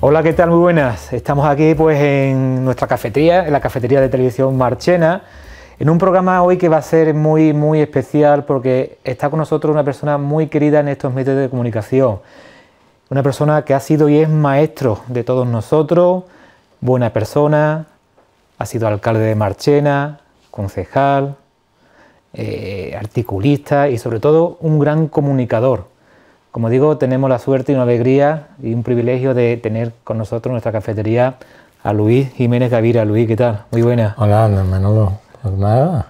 Hola, ¿qué tal? Muy buenas. Estamos aquí pues en nuestra cafetería, en la cafetería de televisión Marchena, en un programa hoy que va a ser muy muy especial porque está con nosotros una persona muy querida en estos medios de comunicación. Una persona que ha sido y es maestro de todos nosotros, buena persona, ha sido alcalde de Marchena, concejal, eh, articulista y sobre todo un gran comunicador como digo, tenemos la suerte y una alegría y un privilegio de tener con nosotros en nuestra cafetería a Luis Jiménez Gavira. Luis, ¿qué tal? Muy buena. Hola, Manolo. Pues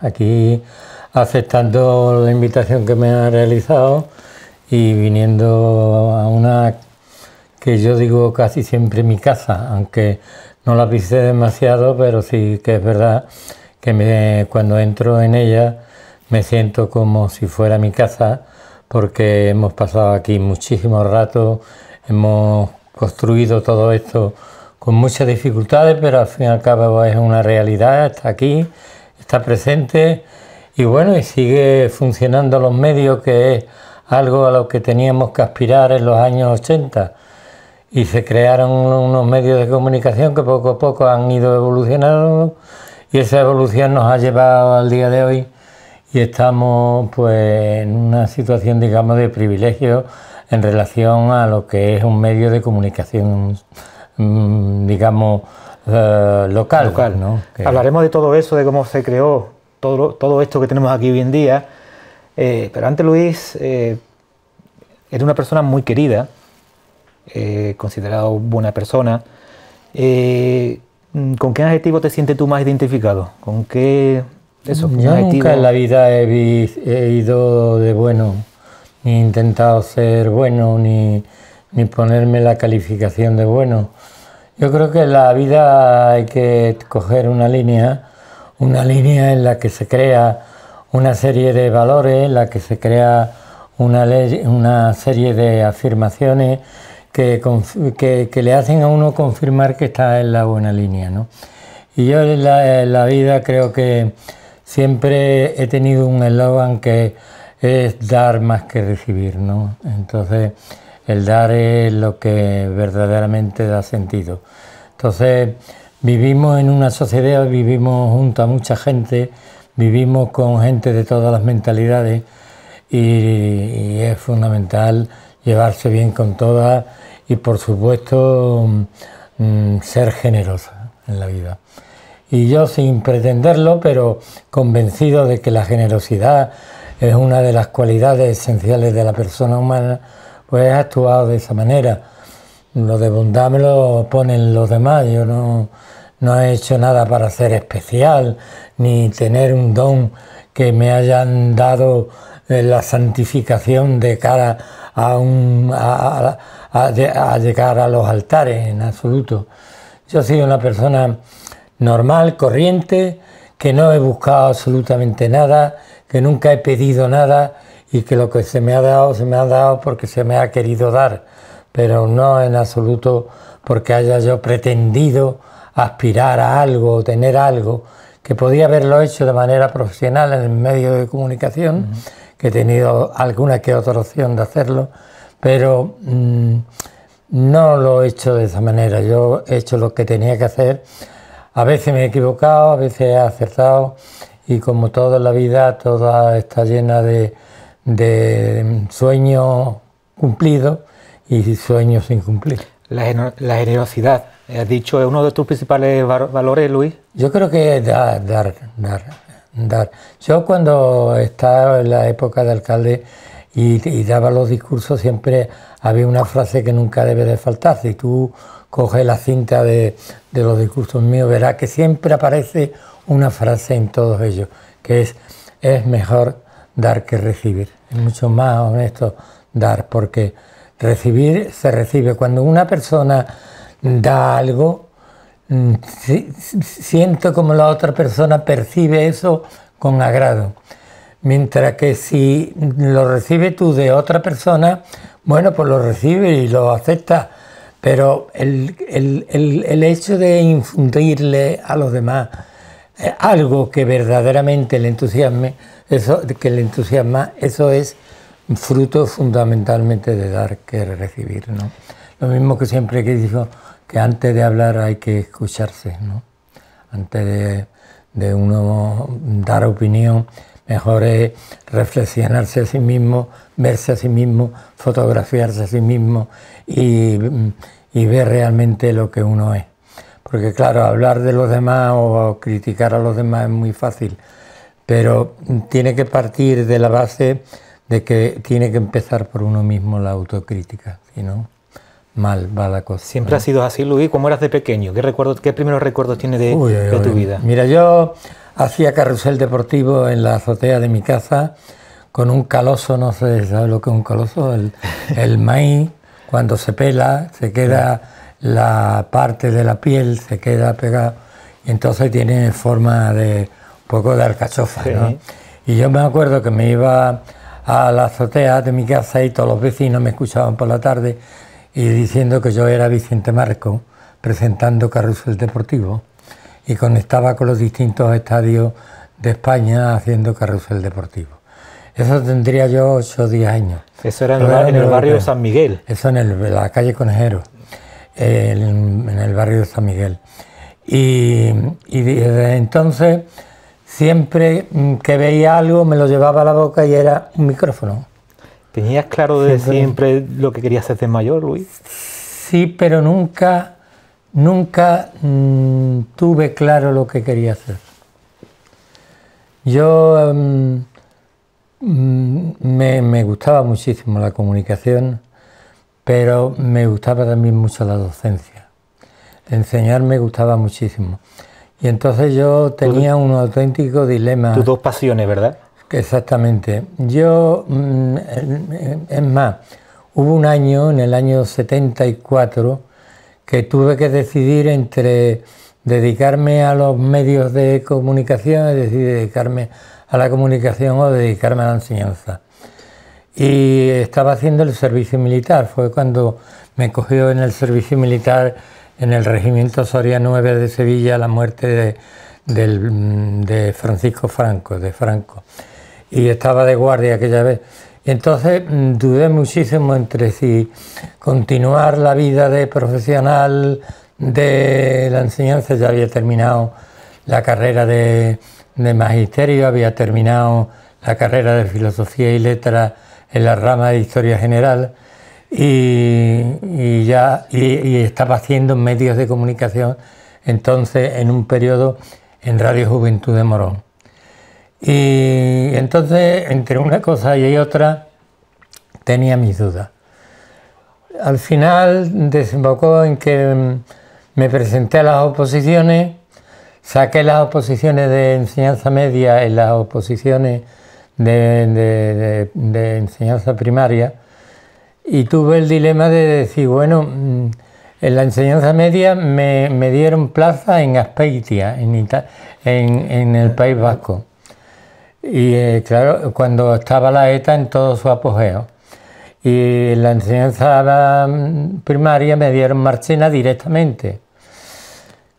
aquí aceptando la invitación que me ha realizado y viniendo a una que yo digo casi siempre mi casa, aunque no la pisé demasiado, pero sí que es verdad que me, cuando entro en ella me siento como si fuera mi casa porque hemos pasado aquí muchísimo rato, hemos construido todo esto con muchas dificultades, pero al fin y al cabo es una realidad, está aquí, está presente y bueno, y sigue funcionando los medios, que es algo a lo que teníamos que aspirar en los años 80. Y se crearon unos medios de comunicación que poco a poco han ido evolucionando y esa evolución nos ha llevado al día de hoy y estamos pues en una situación digamos de privilegio en relación a lo que es un medio de comunicación mm, digamos eh, local, ¿no? Hablaremos de todo eso, de cómo se creó todo, todo esto que tenemos aquí hoy en día, eh, pero antes Luis eh, ...eres era una persona muy querida, considerado buena persona. ¿Con qué adjetivo te sientes tú más identificado? ¿Con qué yo nunca en la vida he, ido de bueno, ni he intentado ser bueno, ni, ponerme la calificación de bueno. Yo creo que en la vida hay que coger una línea, una línea en la que se crea una serie de valores, en la que se crea una, una serie de afirmaciones que, que, le hacen a uno confirmar que está en la buena línea. Y yo en la vida creo que siempre he tenido un eslogan que es dar más que recibir, ¿no? Entonces, el dar es lo que verdaderamente da sentido. Entonces, vivimos en una sociedad, vivimos junto a mucha gente, vivimos con gente de todas las mentalidades y, y es fundamental llevarse bien con todas y, por supuesto, mm, ser generosa en la vida y yo sin pretenderlo, pero convencido de que la generosidad es una de las cualidades esenciales de la persona humana, pues he actuado de esa manera. Lo de bondad me lo ponen los demás, yo no, no he hecho nada para ser especial, ni tener un don que me hayan dado eh, la santificación de cara a, un, a, llegar a los altares en absoluto. Yo sido una persona normal, corriente, que no he buscado absolutamente nada, que nunca he pedido nada y que lo que se me ha dado se me ha dado porque se me ha querido dar, pero no en absoluto porque haya yo pretendido aspirar a algo o tener algo que podía haberlo hecho de manera profesional en el medio de comunicación, que he tenido alguna que otra opción de hacerlo, pero mm, no lo he hecho de esa manera, yo he hecho lo que tenía que hacer a veces me he equivocado, a veces he acertado y como toda la vida, toda está llena de, de sueños cumplidos y sueños sin La, generosidad, has dicho, es uno de tus principales valores, Luis. Yo creo que dar, dar, dar, dar. Yo cuando estaba en la época de alcalde y, daba los discursos siempre había una frase que nunca debe de faltar. Si tú coge la cinta de, los discursos míos, verá que siempre aparece una frase en todos ellos, que es, es mejor dar que recibir. Es mucho más honesto dar, porque recibir se recibe. Cuando una persona da algo, mm, siento como la otra persona percibe eso con agrado. Mientras que si lo recibe tú de otra persona, bueno, pues lo recibe y lo acepta pero el, hecho de infundirle a los demás eh, algo que verdaderamente le entusiasme, eso, que le entusiasma, eso es fruto fundamentalmente de dar que recibir. Lo mismo que siempre que dijo que antes de hablar hay que escucharse, antes de uno dar opinión, Mejor es reflexionarse a sí mismo, verse a sí mismo, fotografiarse a sí mismo y, ver realmente lo que uno es. Porque claro, hablar de los demás o criticar a los demás es muy fácil, pero tiene que partir de la base de que tiene que empezar por uno mismo la autocrítica, si no, mal va la cosa. Siempre ha sido así, Luis, ¿cómo eras de pequeño? ¿Qué, recuerdo qué primeros recuerdos tienes de, tu vida? Mira, yo hacía carrusel deportivo en la azotea de mi casa con un caloso, no sé, ¿sabes lo que es un caloso? El, maíz, cuando se pela, se queda la parte de la piel, se queda pegada y entonces tiene forma de un poco de alcachofa, Y yo me acuerdo que me iba a la azotea de mi casa y todos los vecinos me escuchaban por la tarde y diciendo que yo era Vicente Marco presentando Carrusel Deportivo y conectaba con los distintos estadios de España haciendo carrusel deportivo. Eso tendría yo 8 o 10 años. Eso era en, el, barrio de San Miguel. Eso en la calle Conejero, en el barrio de San Miguel. Y, desde entonces, siempre mm, que veía algo, me lo llevaba a la boca y era un micrófono. ¿Tenías claro de siempre, siempre lo que querías hacer de mayor, Luis? Sí, pero nunca nunca mm, tuve claro lo que quería hacer. Yo em, mm, me, gustaba muchísimo la comunicación, pero me gustaba también mucho la docencia. Enseñar me gustaba muchísimo. Y entonces yo tenía un auténtico dilema. Tus dos pasiones, ¿verdad? Exactamente. Yo, mm, eh, eh, es más, hubo un año, en el año 74, que tuve que decidir entre dedicarme a los medios de comunicación, es decir, dedicarme a la comunicación o dedicarme a la enseñanza. Y estaba haciendo el servicio militar, fue cuando me cogió en el servicio militar en el regimiento Soria 9 de Sevilla la muerte de, de Francisco Franco, de Franco. Y estaba de guardia aquella vez. Entonces mm, dudé muchísimo entre si continuar la vida de profesional de la enseñanza, ya había terminado la carrera de, magisterio, había terminado la carrera de filosofía y letras en la rama de historia general y, ya y estaba haciendo medios de comunicación entonces en un periodo en Radio Juventud de Morón. Y entonces, entre una cosa y otra, tenía mis dudas. Al final desembocó en que mm, me presenté a las oposiciones, saqué las oposiciones de enseñanza media y las oposiciones de, enseñanza primaria y tuve el dilema de decir, bueno, mm, en la enseñanza media me, dieron plaza en Aspeitia, en el País Vasco. Y eh, claro, cuando estaba la ETA en todo su apogeo. Y la enseñanza mm, primaria me dieron Marchena directamente.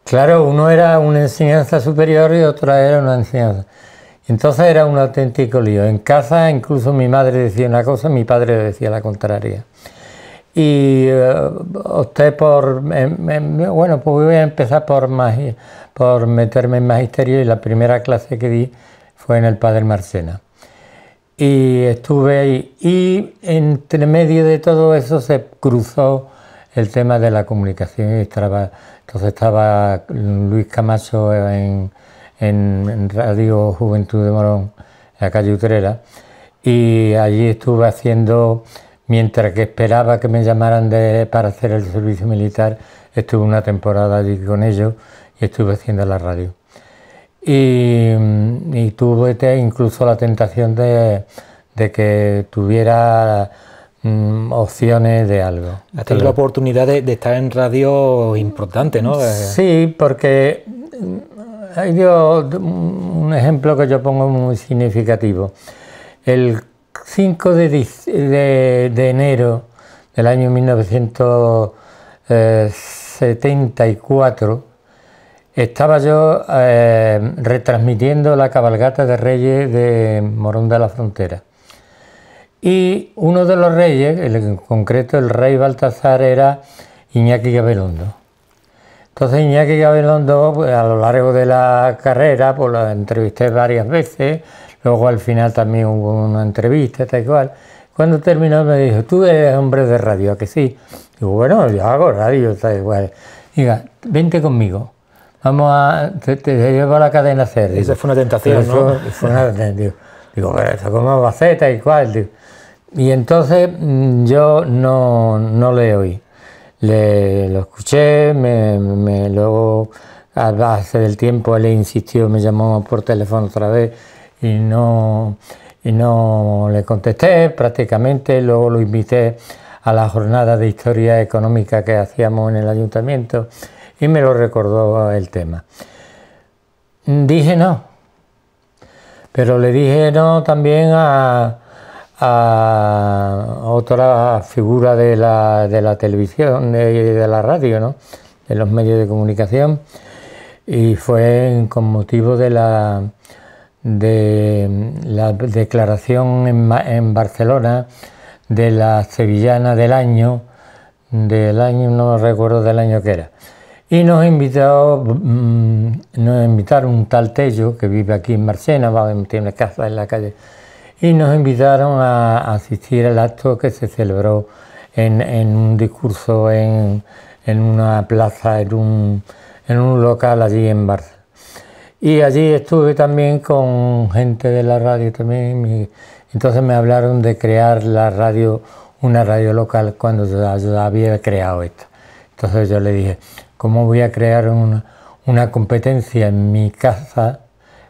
Claro, uno era una enseñanza superior y otra era una enseñanza. Entonces era un auténtico lío. En casa incluso mi madre decía una cosa, mi padre decía la contraria. Y usted eh, opté por, bueno, pues voy a empezar por, por meterme en magisterio y la primera clase que di fue en el Padre Marcena. Y estuve ahí. Y entre medio de todo eso se cruzó el tema de la comunicación. entonces estaba Luis Camacho en, Radio Juventud de Morón, en la calle Utrera. Y allí estuve haciendo, mientras que esperaba que me llamaran de, para hacer el servicio militar, estuve una temporada allí con ellos y estuve haciendo la radio y, tuve incluso la tentación de, que tuviera mm, opciones de algo. Has tenido la oportunidad de, estar en radio importante, ¿no? Sí, porque mm, hay un ejemplo que yo pongo muy significativo. El 5 de enero del año 1974, estaba yo eh, retransmitiendo la cabalgata de reyes de Morón de la Frontera. Y uno de los reyes, en concreto el rey Baltasar, era Iñaki Gabelondo. Entonces Iñaki Gabelondo, pues, a lo largo de la carrera, pues lo entrevisté varias veces, luego al final también hubo una entrevista, tal cual. Cuando terminó me dijo, tú eres hombre de radio, que sí? Digo, bueno, yo hago radio, tal cual. Diga, vente conmigo vamos a, te, llevo a la cadena Esa fue una tentación, ¿no? Digo, cómo va a y cual. Y entonces mm, yo no, no le oí. lo escuché, me, luego ...al base del tiempo él insistió, me llamó por teléfono otra vez y no, y no le contesté prácticamente. Luego lo invité a la jornada de historia económica que hacíamos en el ayuntamiento y me lo recordó el tema. Dije no, pero le dije no también a, otra figura de la, televisión, de, de la radio, ¿no? de los medios de comunicación, y fue con motivo de la, de la declaración en, en Barcelona de la sevillana del año, del año, no recuerdo del año que era. Y nos, invitó, mm, nos invitaron un tal Tello, que vive aquí en Marcena, tiene una casa en la calle, y nos invitaron a asistir al acto que se celebró en, en un discurso en, en, una plaza, en un, en un local allí en Barça. Y allí estuve también con gente de la radio también, entonces me hablaron de crear la radio, una radio local, cuando yo, había creado esto. Entonces yo le dije, ¿Cómo voy a crear una, competencia en mi casa,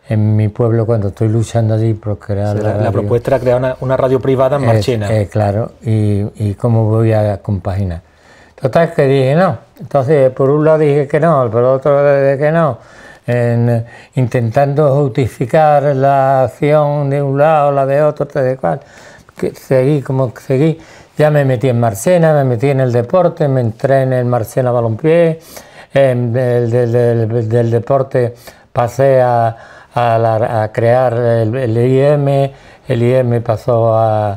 en mi pueblo, cuando estoy luchando allí por crear la, propuesta era crear una, radio privada en Marchena. Eh, claro, y, cómo voy a compaginar. Total, que dije no. Entonces, por un lado dije que no, por otro dije que no. intentando justificar la acción de un lado, la de otro, de cual. Que seguí como seguí. Ya me metí en Marcena, me metí en el deporte, me entré en el Marcena Balompié, en el, del, deporte pasé a, crear el, el, IM, el IM pasó a,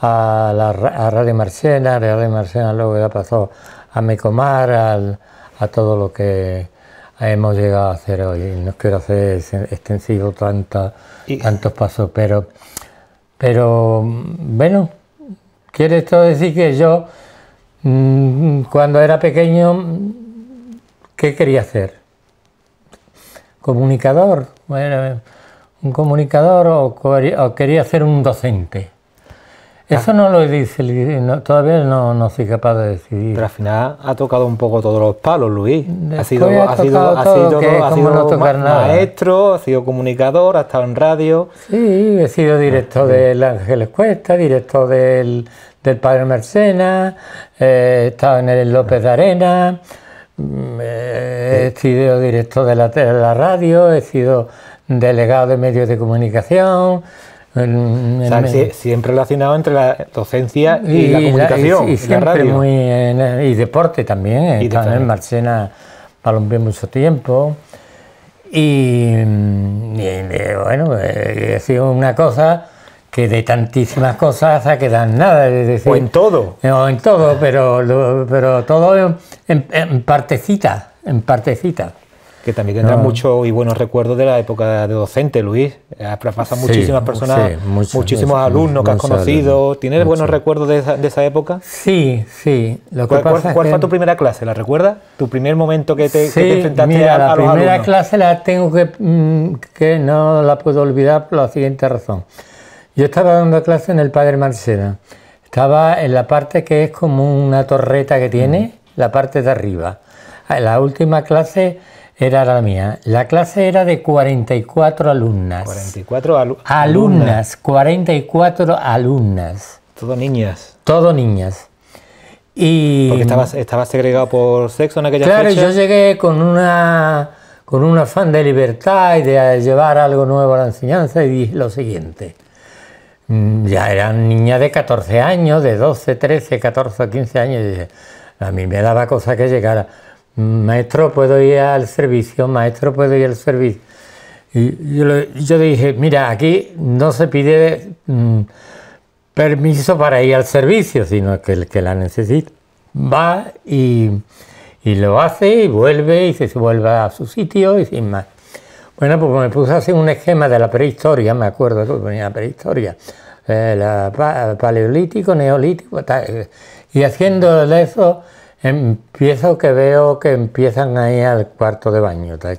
a, la, a Radio Marcena, Radio Marcena luego ya pasó a Mecomar, a todo lo que hemos llegado a hacer hoy. No quiero hacer extensivo tanta, tantos pasos, pero, pero bueno, Quiere esto decir que yo, mm, cuando era pequeño, ¿qué quería hacer? Comunicador, bueno, un comunicador o, o quería ser un docente. Eso no lo he dicho, todavía no, soy capaz de decidir. Pero al final ha tocado un poco todos los palos, Luis. ha sido, ha, sido, maestro, ha sido comunicador, ha estado en radio. Sí, he sido director del Ángeles Cuesta, director del, Padre Mercena, eh, he estado en el López de Arena, mm, eh, he sido director de la, de la radio, he sido delegado de medios de comunicación siempre relacionado entre la docencia y, la comunicación. Y, siempre Muy en, y deporte también. en Marchena... Palombié mucho tiempo. Y, mm, eh, bueno, ha eh, sido una cosa que de tantísimas cosas ha quedado nada. o en todo. Eh, o en todo, pero, pero todo en, partecita... en partecita que también tendrá muchos y buenos recuerdos de la época de docente, Luis. ...has pasado muchísimas personas, muchísimos alumnos que has conocido. ¿Tienes buenos recuerdos de esa, época? Sí, sí. ¿Cuál, fue tu primera clase? ¿La recuerdas? ¿Tu primer momento que te, enfrentaste a, la primera clase la tengo que, mm, que no la puedo olvidar por la siguiente razón. Yo estaba dando clase en el Padre Marcela. Estaba en la parte que es como una torreta que tiene, mm. la parte de arriba. la última clase era la mía. La clase era de 44 alumnas. 44 alumnas. 44 alumnas. Todo niñas. Todo niñas. Y Porque estabas, segregado por sexo en aquella clase. Claro, yo llegué con una con un afán de libertad y de llevar algo nuevo a la enseñanza y dije lo siguiente. Mm, ya eran niñas de 14 años, de 12, 13, 14, 15 años. Y dije, a mí me daba cosa que llegara maestro, puedo ir al servicio, maestro, puedo ir al servicio. Y yo dije, mira, aquí no se pide mm, permiso para ir al servicio, sino que el que la necesita va y, y, lo hace y vuelve y se vuelve a su sitio y sin más. Bueno, pues me puse a hacer un esquema de la prehistoria, me acuerdo que venía eh, la prehistoria, paleolítico, neolítico, eh, y haciendo de eso Empiezo que veo que empiezan ahí al cuarto de baño, tal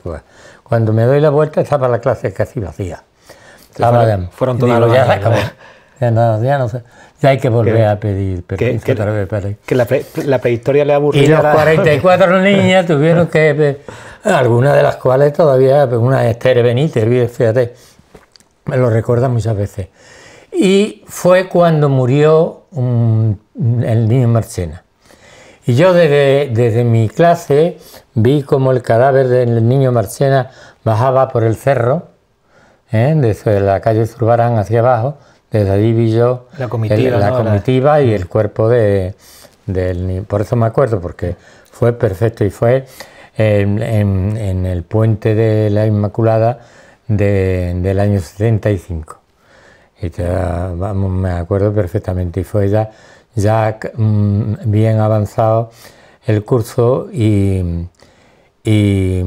Cuando me doy la vuelta estaba la clase casi vacía. fueron, todas las ya, hay que volver a pedir que, la, prehistoria le aburría. Y las 44 niñas tuvieron que. Algunas de las cuales todavía. Una Esther Benítez, fíjate. Me lo recuerda muchas veces. Y fue cuando murió el niño Marchena. Y yo desde, desde mi clase vi como el cadáver del niño Marchena bajaba por el cerro, desde ¿eh? la calle Zurbarán hacia abajo, desde allí vi yo la comitiva, y el cuerpo de, del... Por eso me acuerdo, porque fue perfecto y fue en, el puente de la Inmaculada del año 75. me acuerdo perfectamente y fue ya ya mm, bien avanzado el curso y, y,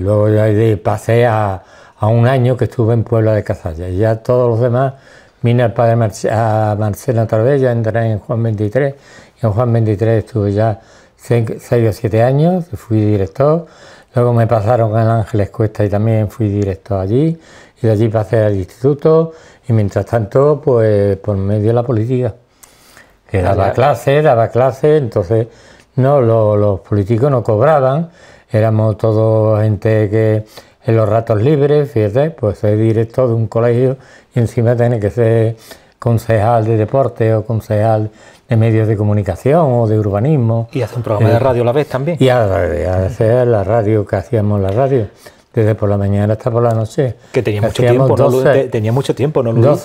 luego ya pasé a, a, un año que estuve en Puebla de Cazalla. ya todos los demás vine al padre a Marcelo otra vez, ya entré en Juan 23 y en Juan 23 estuve ya 6 o 7 años, fui director. Luego me pasaron al Ángeles Cuesta y también fui director allí. Y de allí pasé al instituto y mientras tanto, pues por medio de la política que daba clase, daba clase, entonces no, los, políticos no cobraban, éramos todos gente que en los ratos libres, fíjate, pues ser director de un colegio y encima tiene que ser concejal de deporte o concejal de medios de comunicación o de urbanismo. Y hace un programa de eh, radio a la vez también. Y a la hacer la radio que hacíamos la radio, desde por la mañana hasta por la noche. Que tenía mucho tiempo, no, tenía mucho tiempo, ¿no?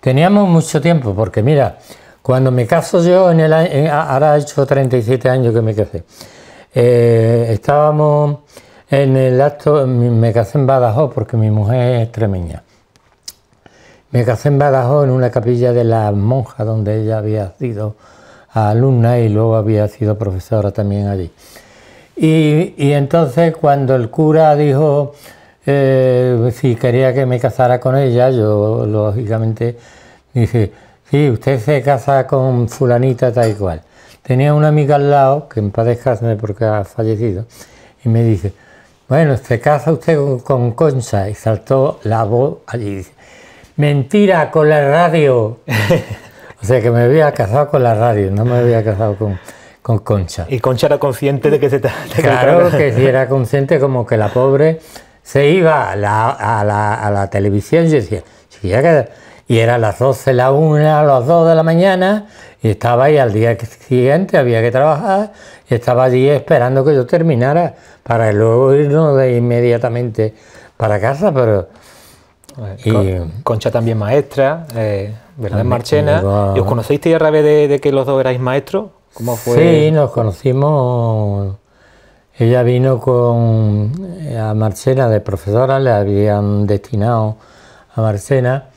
teníamos mucho tiempo, porque mira, cuando me caso yo, en el, ahora ha hecho 37 años que me casé, eh, estábamos en el acto, me casé en Badajoz porque mi mujer es extremeña... Me casé en Badajoz en una capilla de las monjas donde ella había sido alumna y luego había sido profesora también allí. Y, entonces cuando el cura dijo eh, si quería que me casara con ella, yo lógicamente dije, ...y usted se casa con fulanita tal cual. Tenía una amiga al lado, que me porque ha fallecido, y me dice, bueno, se casa usted con, Concha, y saltó la voz allí. Mentira, con la radio. o sea que me había casado con la radio, no me había casado con, Concha. ¿Y Concha era consciente de que se De Claro que si era consciente como que la pobre se iba a la, televisión y decía, si ya que y era las 12, la 1, a las 2 de la mañana y estaba ahí al día siguiente, había que trabajar y estaba allí esperando que yo terminara para luego irnos de inmediatamente para casa, pero... Y, Concha también maestra, eh, ¿verdad? Marchena. ¿Y os conocisteis a través de, que los dos erais maestros? ¿Cómo fue? Sí, nos conocimos... Ella vino con eh, a Marcena de profesora, le habían destinado a Marcena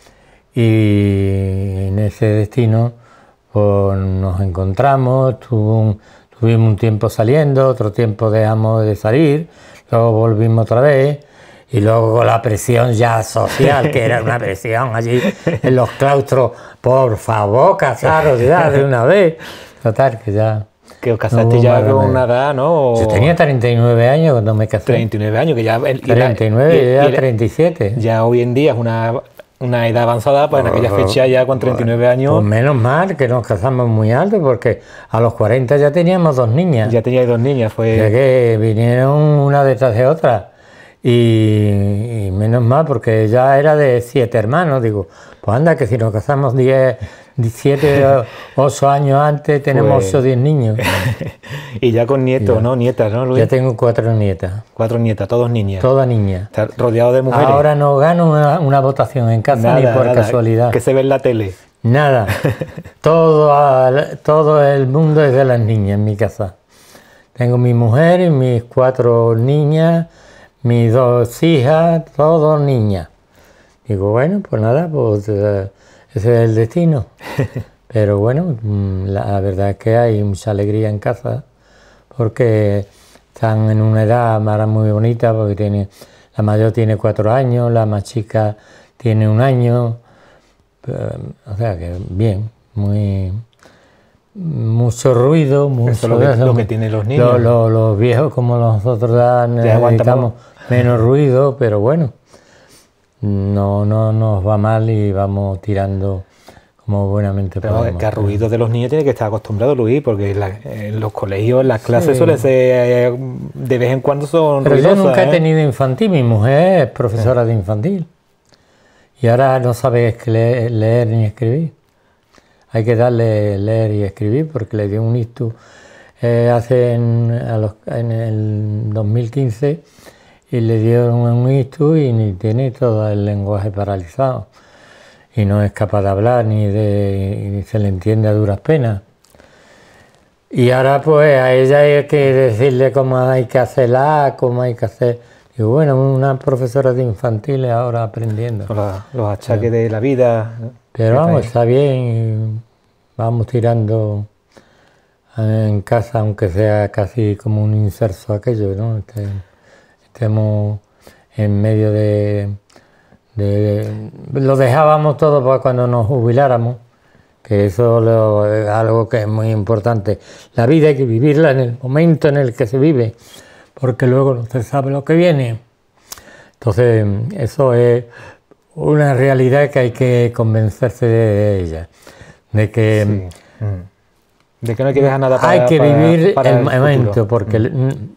y en ese destino pues, nos encontramos, tuvimos un tiempo saliendo, otro tiempo dejamos de salir, luego volvimos otra vez y luego la presión ya social, que era una presión allí en los claustros, por favor, casaros ya de una vez. Total, que ya... Que os casaste ya con una edad, ¿no? Yo tenía 39 años cuando me casé. 39 años, que ya... 39, ya 37. Ya hoy en día es una una edad avanzada, pues en aquella fecha ya con 39 pues, años. Pues menos mal que nos casamos muy alto, porque a los 40 ya teníamos dos niñas. Ya tenía dos niñas, fue. que vinieron una detrás de otra. Y, menos mal, porque ya era de siete hermanos. Digo, pues anda, que si nos casamos diez... 17 o 8 años antes tenemos pues ocho o 10 niños. y ya con nietos, ¿no? Nietas, ¿no, Luis? Ya tengo cuatro nietas. Cuatro nietas, todas niñas. Todas niñas. Está rodeado de mujeres. Ahora no gano una, votación en casa ni por casualidad. Que se ve en la tele. Nada. todo, todo el mundo es de las niñas en mi casa. Tengo mi mujer y mis cuatro niñas, mis dos hijas, todos niñas. Digo, bueno, pues nada, pues... Eh, ese es el destino. Pero bueno, mm, la verdad es que hay mucha alegría en casa porque están en una edad muy bonita porque tiene, la mayor tiene cuatro años, la más chica tiene un año. Eh, o sea que bien, muy mucho ruido, mucho lo, que, tienen los niños. los viejos como nosotros dan, eh, necesitamos menos ruido, pero bueno no, no nos va mal y vamos tirando como buenamente Pero podemos. que ruido de los niños tiene que estar acostumbrado Luis, porque en los colegios las clases eh, de vez en cuando son Pero yo nunca he ¿eh? tenido infantil, mi mujer es profesora de infantil y ahora no sabe leer, ni escribir. Hay que darle leer y escribir porque le dio un hito eh, hace en, en el 2015 y le dieron un ictus y ni tiene todo el lenguaje paralizado y no es capaz de hablar ni de se le entiende a duras penas. Y ahora pues a ella hay que decirle cómo hay que hacerla, cómo hay que hacer... Y bueno, una profesora de infantiles ahora aprendiendo. los achaques de la vida. Pero vamos, está bien, vamos tirando en casa, aunque sea casi como un inserso aquello, ¿no? Este, estamos en medio de, Lo dejábamos todo para cuando nos jubiláramos, que eso es algo que es muy importante. La vida hay que vivirla en el momento en el que se vive, porque luego no se sabe lo que viene. Entonces, eso es una realidad que hay que convencerse de ella, de que... Mm, mm. De que no hay que dejar nada para Hay que vivir el, momento, porque... Mm.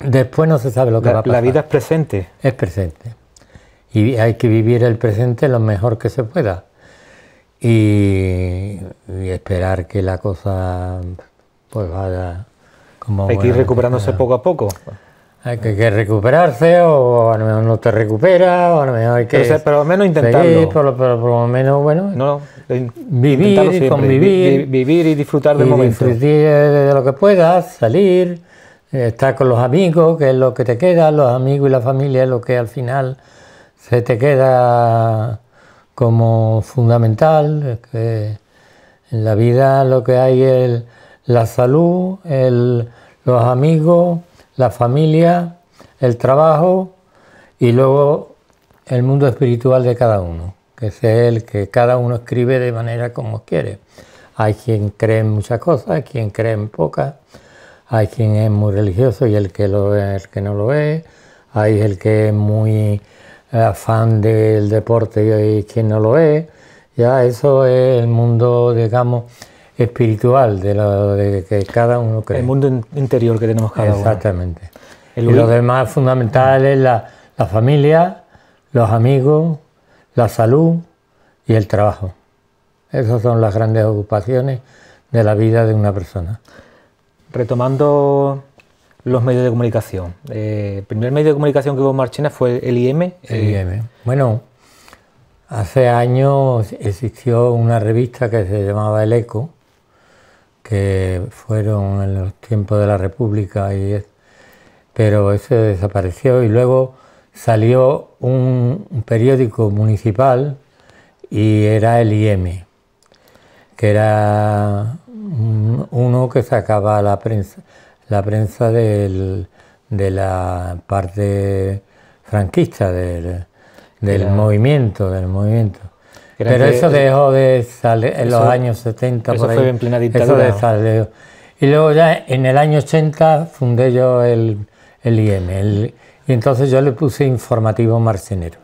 Después no se sabe lo que va a pasar. La vida es presente. Es presente. Y hay que vivir el presente lo mejor que se pueda. Y, y esperar que la cosa pues vaya como... Hay que ir recuperándose poco a poco. Hay que, recuperarse o a lo mejor no te recuperas o a lo mejor hay que... Pero, al menos intentarlo. pero, pero, por lo menos, bueno, no, eh, vivir, convivir. vivir y disfrutar del y momento. Disfrutar de lo que puedas, salir está con los amigos, que es lo que te queda, los amigos y la familia es lo que al final se te queda como fundamental. en la vida lo que hay es la salud, los amigos, la familia, el trabajo y luego el mundo espiritual de cada uno, que es el que cada uno escribe de manera como quiere. Hay quien cree en muchas cosas, hay quien cree en pocas hay quien es muy religioso y el que, lo el que no lo es, hay el que es muy eh, afán fan del deporte y, quien no lo es, ya eso es el mundo, digamos, espiritual de lo de que cada uno cree. El mundo interior que tenemos cada uno. Exactamente. Y lo demás fundamental es la, la familia, los amigos, la salud y el trabajo. Esas son las grandes ocupaciones de la vida de una persona retomando los medios de comunicación. el eh, primer medio de comunicación que hubo en Marchena fue el IM. El eh, Bueno, hace años existió una revista que se llamaba El Eco, que fueron en los tiempos de la República, y pero ese desapareció y luego salió un, un periódico municipal y era el IM, que era uno que sacaba la prensa, la prensa del, de la parte franquista del, del movimiento, del movimiento. Pero eso dejó de salir en los años 70. Eso fue en plena y luego ya en el año 80 fundé yo el, el IM. y entonces yo le puse informativo marcenero.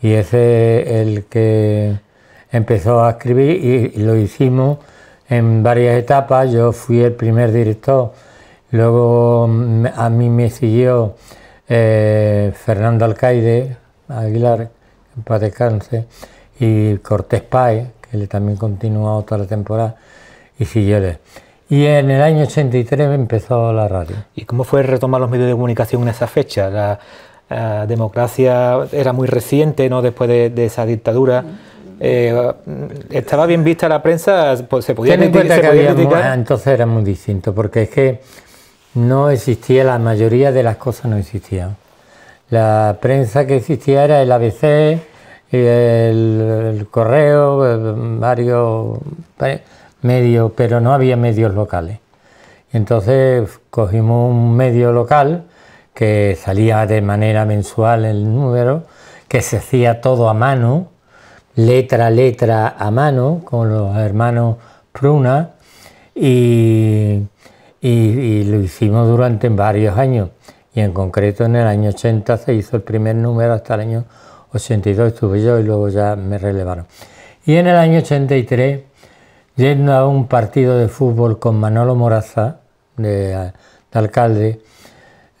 Y ese es el que empezó a escribir y lo hicimos en varias etapas. Yo fui el primer director, luego mm, a mí me siguió eh, Fernando Alcaide, Aguilar, en descanse, y Cortés Páez, que también continuó toda la temporada, y siguió y en el año 83 empezó la radio. ¿Y cómo fue retomar los medios de comunicación en esa fecha? La, democracia era muy reciente, ¿no? Después de esa dictadura. Mm. Eh, estaba bien vista la prensa, pues, se podía, criticar, ah, entonces era muy distinto, porque es que no existía, la mayoría de las cosas no existían. La prensa que existía era el ABC, el, correo, varios eh, medios, pero no había medios locales. Entonces cogimos un medio local que salía de manera mensual el número, que se hacía todo a mano, letra a letra a mano con los hermanos Pruna y, lo hicimos durante varios años y en concreto en el año 80 se hizo el primer número hasta el año 82 estuve yo y luego ya me relevaron. Y en el año 83, yendo a un partido de fútbol con Manolo Moraza, de, alcalde,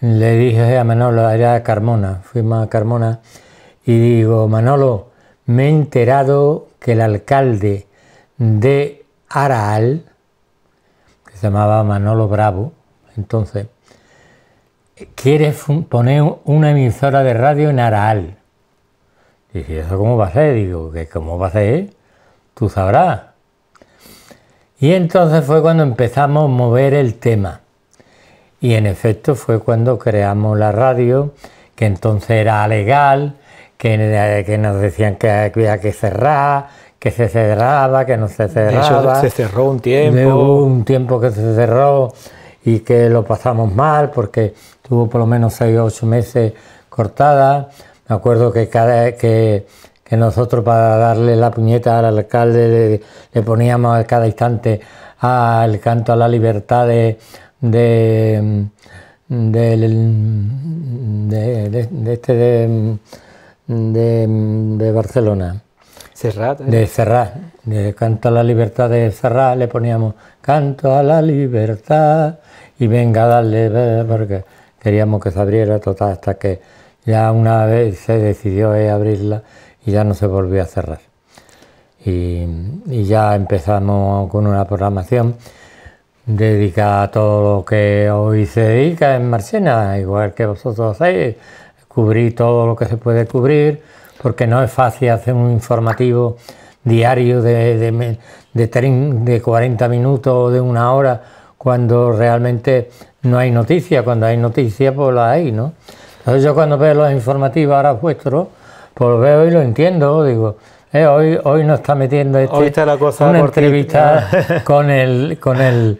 le dije a Manolo, era Carmona, fuimos a Carmona, y digo, Manolo, me he enterado que el alcalde de Araal, que se llamaba Manolo Bravo, entonces, quiere poner una emisora de radio en Araal. si ¿eso cómo va a ser? Digo, que cómo va a ser, tú sabrás. Y entonces fue cuando empezamos a mover el tema. Y en efecto fue cuando creamos la radio, que entonces era legal, eh, que, nos decían que había que cerrar, que se cerraba, que no se cerraba. se cerró un tiempo. Hubo un tiempo que se cerró y que lo pasamos mal porque tuvo por lo menos seis o ocho meses cortada. Me acuerdo que cada que, que nosotros para darle la puñeta al alcalde le, poníamos a cada instante al canto a la libertad de, de, de, este de de, Barcelona. Eh. De cerrar... de Canto a la Libertad de cerrar... le poníamos Canto a la Libertad y venga, darle... porque queríamos que se abriera total hasta que ya una vez se decidió eh, abrirla y ya no se volvió a cerrar. Y, y, ya empezamos con una programación dedicada a todo lo que hoy se dedica en Marchena, igual que vosotros hacéis, cubrir todo lo que se puede cubrir, porque no es fácil hacer un informativo diario de, de, 40 minutos o de una hora cuando realmente no hay noticia. Cuando hay noticia, pues la hay, ¿no? Entonces yo cuando veo los informativos ahora vuestros, pues lo veo y lo entiendo, digo, eh, hoy, hoy nos está metiendo este, hoy está la cosa una entrevista con el, con el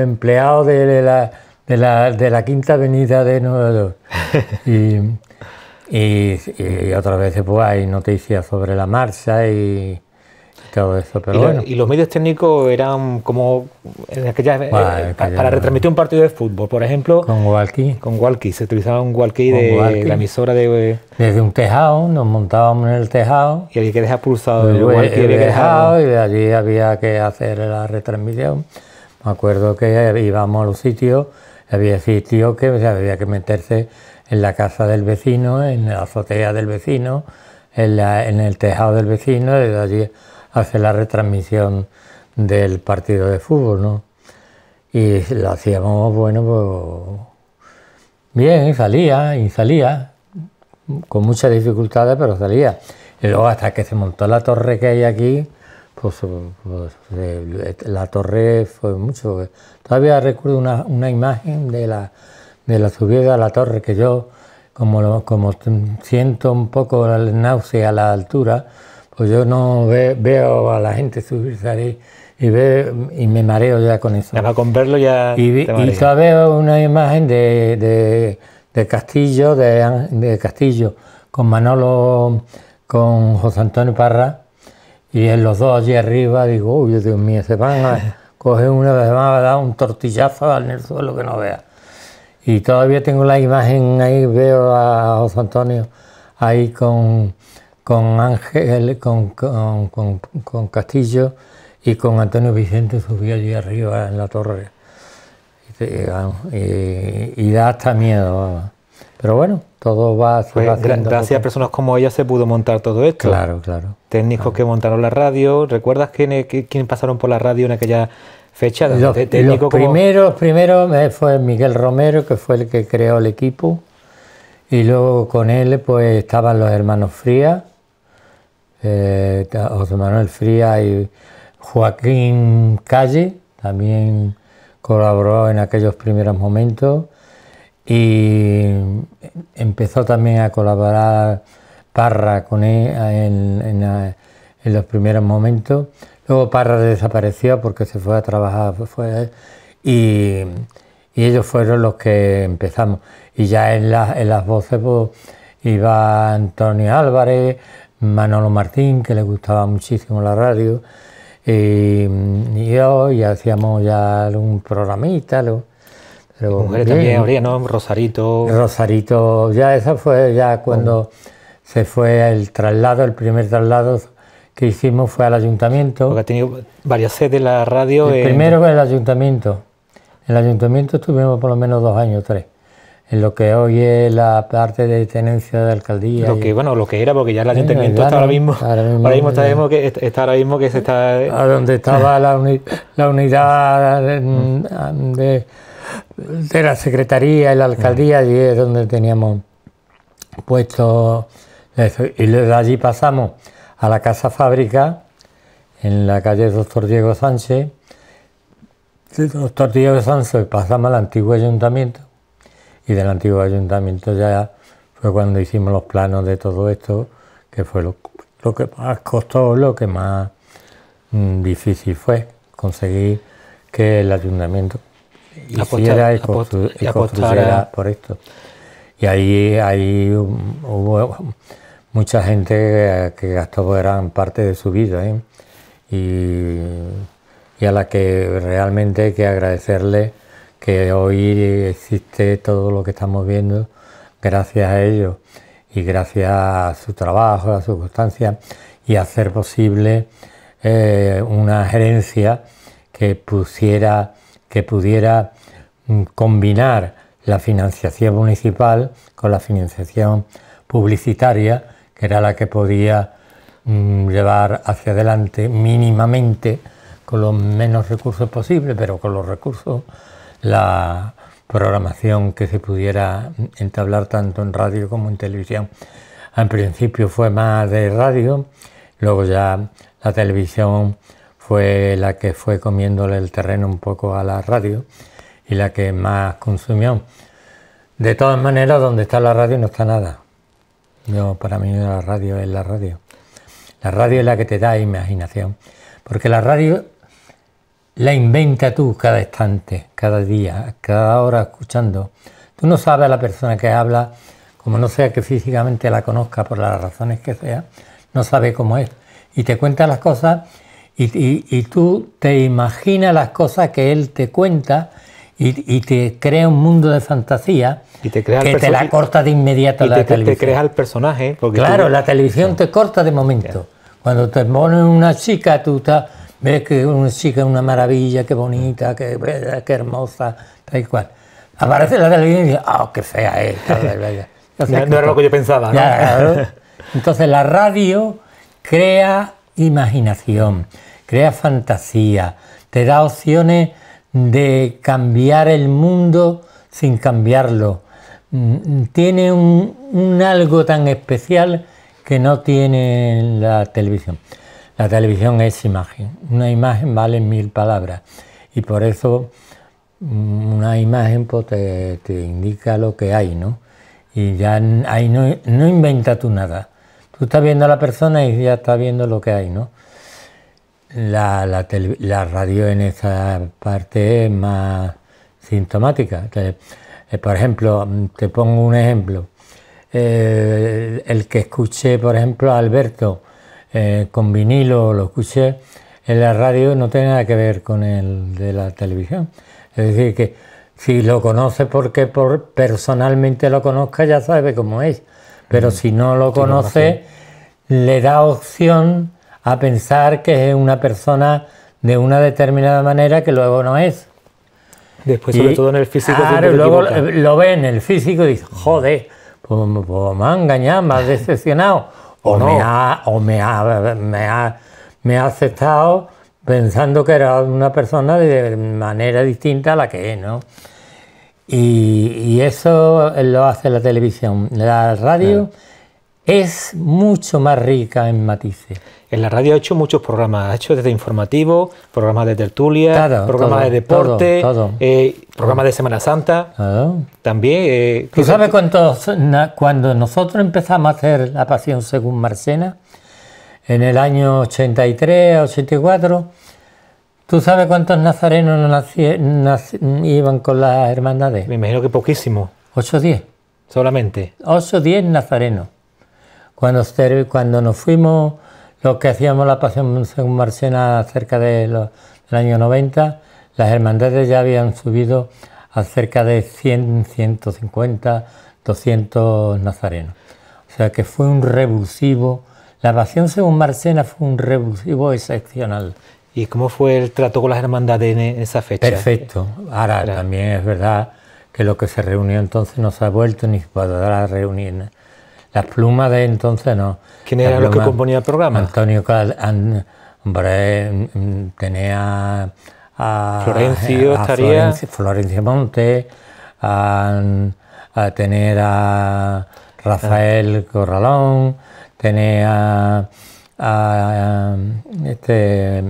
empleado de la de la, Quinta Avenida de Nueva York. Y, y, otras veces pues, hay noticias sobre la marcha y, todo eso, pero y, bueno. y, los medios técnicos eran como eh, para, retransmitir un partido de fútbol, por ejemplo. Con walkie. Con walkie, se utilizaba un walkie de la emisora de... Desde un tejado, nos montábamos en el tejado. Y había que dejar pulsado el, walkie. y de allí había que hacer la retransmisión. Me acuerdo que íbamos a los sitios había que había que meterse en la casa del vecino, en la azotea del vecino, en, el tejado del vecino, y allí hacer la retransmisión del partido de fútbol, ¿no? Y lo hacíamos, bueno, pues bien, salía, y salía, con muchas dificultades, pero salía. Y luego hasta que se montó la torre que hay aquí, pues, pues eh, la torre fue mucho. Todavía recuerdo una, una imagen de la, de la subida a la torre que yo, como, como siento un poco la náusea a la altura, pues yo no veo a la gente subirse ahí y, y me mareo ya con eso. Y, todavía veo una imagen de, de, Castillo, de, de Castillo, con Manolo, con José Antonio Parra y en los dos allí arriba, digo, uy, Dios mío, se van a coger una vez más, a dar un tortillazo en el suelo que no vea. Y todavía tengo la imagen ahí, veo a José Antonio ahí con, con Ángel, con, con, con, Castillo y con Antonio Vicente subí allí arriba en la torre. Y, da hasta miedo. Pero bueno, todo va, pues Gracias a personas como ella se pudo montar todo esto. Claro, claro. Técnicos que montaron la radio. ¿Recuerdas quiénes quién pasaron por la radio en aquella fecha? Los, los técnico primeros, primero fue Miguel Romero, que fue el que creó el equipo. Y luego con él pues estaban los hermanos Fría, eh, José Manuel Fría y Joaquín Calle, también colaboró en aquellos primeros momentos y empezó también a colaborar Parra con él en, los primeros momentos. Luego Parra desapareció porque se fue a trabajar y, ellos fueron los que empezamos. Y ya en, las voces pues, iba Antonio Álvarez, Manolo Martín, que le gustaba muchísimo la radio, y, y yo, y hacíamos ya un programita mujeres también habría, ¿no? Rosarito. Rosarito, ya esa fue ya cuando se fue el traslado, el primer traslado que hicimos fue al ayuntamiento. Porque ha tenido varias sedes la radio. primero fue el ayuntamiento. En el ayuntamiento estuvimos por lo menos dos años, tres. En lo que hoy es la parte de tenencia de alcaldía. Lo que, bueno, lo que era, porque ya el ayuntamiento está ahora mismo. Ahora mismo, ahora que, está ahora mismo que se está. A donde estaba la, la unidad de, de la Secretaría y la Alcaldía, allí es donde teníamos puesto Y de allí pasamos a la Casa Fábrica, en la calle Doctor Diego Sánchez. doctor Diego Sánchez pasamos al antiguo ayuntamiento y del antiguo ayuntamiento ya fue cuando hicimos los planos de todo esto, que fue lo, que más costó, lo que más mm, difícil fue conseguir que el ayuntamiento y, por esto. Y ahí, hubo mucha gente que gastó gran parte de su vida ¿eh? y, a la que realmente hay que agradecerle que hoy existe todo lo que estamos viendo gracias a ellos y gracias a su trabajo, a su constancia y hacer posible eh, una gerencia que pusiera que pudiera mm, combinar la financiación municipal con la financiación publicitaria, que era la que podía mm, llevar hacia adelante mínimamente con los menos recursos posibles, pero con los recursos la programación que se pudiera mm, entablar tanto en radio como en televisión. en principio fue más de radio, luego ya la televisión fue la que fue comiéndole el terreno un poco a la radio y la que más consumió. De todas maneras, donde está la radio no está nada. no para mí la radio es la radio. La radio es la que te da imaginación. Porque la radio la inventa tú cada instante, cada día, cada hora escuchando. Tú no sabes a la persona que habla, como no sea que físicamente la conozca por las razones que sea, no sabe cómo es. Y te cuenta las cosas y, tú te imaginas las cosas que él te cuenta y, te crea un mundo de fantasía que te la corta de inmediato la televisión. te creas el personaje. claro, la televisión te corta de momento. Cuando te ponen una chica, tú ves que una chica es una maravilla, qué bonita, que qué hermosa, tal cual. Aparece la televisión y dice, ¡ah, oh, qué fea es! no, era lo que yo pensaba. Entonces la radio crea imaginación, crea fantasía, te da opciones de cambiar el mundo sin cambiarlo. Mm, tiene un, algo tan especial que no tiene la televisión. La televisión es imagen. Una imagen vale mil palabras. Y por eso mm, una imagen pues, te, indica lo que hay, ¿no? Y ya ahí no, no inventa tú nada. Tú estás viendo a la persona y ya estás viendo lo que hay, ¿no? La, radio en esa parte es más sintomática. Eh, por ejemplo, te pongo un ejemplo. Eh, el que escuché, por ejemplo, a Alberto eh, con vinilo, lo escuché en la radio, no tiene nada que ver con el de la televisión. Es decir, que si lo conoce porque por, personalmente lo conozca, ya sabe cómo es. Pero mm. si no lo conoce, le da opción a pensar que es una persona de una determinada manera que luego no es. Después, sobre todo en el físico. Claro, luego lo, ve en el físico y dice, joder, pues, pues me ha engañado, me ha decepcionado. o, me, ha, o me, me, me ha aceptado pensando que era una persona de manera distinta a la que es, ¿no? Y, eso lo hace la televisión. La radio es mucho más rica en matices. En la radio ha hecho muchos programas, ha hecho desde informativo, programas de tertulia, programas de deporte, eh, programas de Semana Santa. También. Eh, ¿Tú sabes cuánto, cuando nosotros empezamos a hacer La Pasión según Marcena? En el año 83, 84 ¿Tú sabes cuántos nazarenos iban con las hermandades? Me imagino que poquísimos. 8 o 10. Solamente. 8 o 10 nazarenos. Cuando, cuando nos fuimos, los que hacíamos la pasión según Marcena cerca del año 90, las hermandades ya habían subido a cerca de 100, 150, 200 nazarenos. O sea que fue un revulsivo. La pasión según Marcena fue un revulsivo excepcional. ¿Y cómo fue el trato con las hermandades en e-, esa fecha? Perfecto. Ahora también es verdad que lo que se reunió entonces no se ha vuelto ni se podrá reunir. Las plumas de entonces no. ¿Quién era lo que componía el programa? Antonio Cal, mm, mm, tenía a Florencio, estaría... Florencio, Monte, a, tener a Rafael Corralón, tenía a um, este,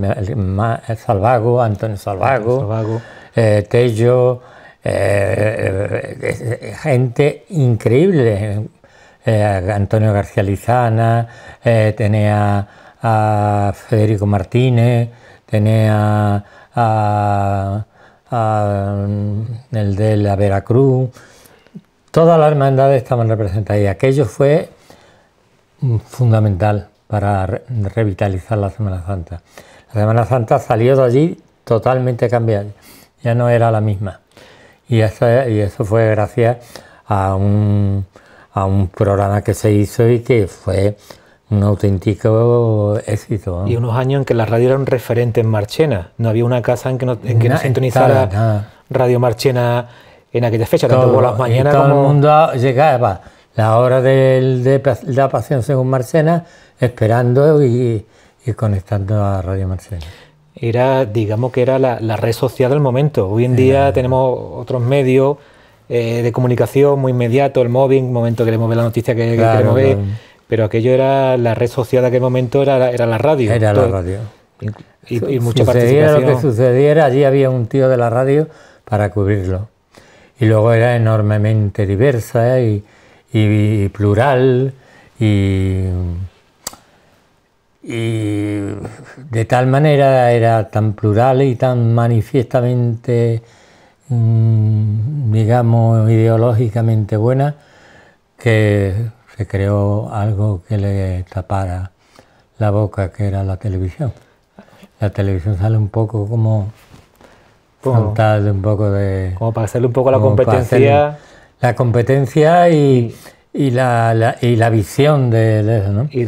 Salvago, Antonio Salvago, eh, Tello, eh, eh, gente increíble. Antonio García Lizana, tenía a Federico Martínez, tenía a, um, el de la Veracruz. Todas las hermandades estaban representadas y aquello fue mm, fundamental para revitalizar la Semana Santa. La Semana Santa salió de allí totalmente cambiada, ya no era la misma. Y eso, y eso fue gracias a un, a un programa que se hizo y que fue un auténtico éxito. Y unos años en que la radio era un referente en Marchena. No había una casa en que no, que no, sintonizara Radio Marchena en aquella fecha, tanto todo, por las mañanas todo como... el mundo llegaba la hora de, la pasión según Marcena, esperando y, y conectando a Radio Marcena era, digamos que era la, red social del momento. Hoy en día tenemos otros medios eh, de comunicación muy inmediato, el móvil, un momento le ver la noticia que, le que pero aquello era la red social de aquel momento, era, era la radio. Era la radio. Y, y mucha participación. lo que sucediera, allí había un tío de la radio para cubrirlo. Y luego era enormemente diversa ¿eh? y y plural y, de tal manera era tan plural y tan manifiestamente, mm, digamos, ideológicamente buena que se creó algo que le tapara la boca, que era la televisión. La televisión sale un poco como... Como para hacerle un poco la competencia la competencia y, y, la, visión de, eso, ¿no? Y,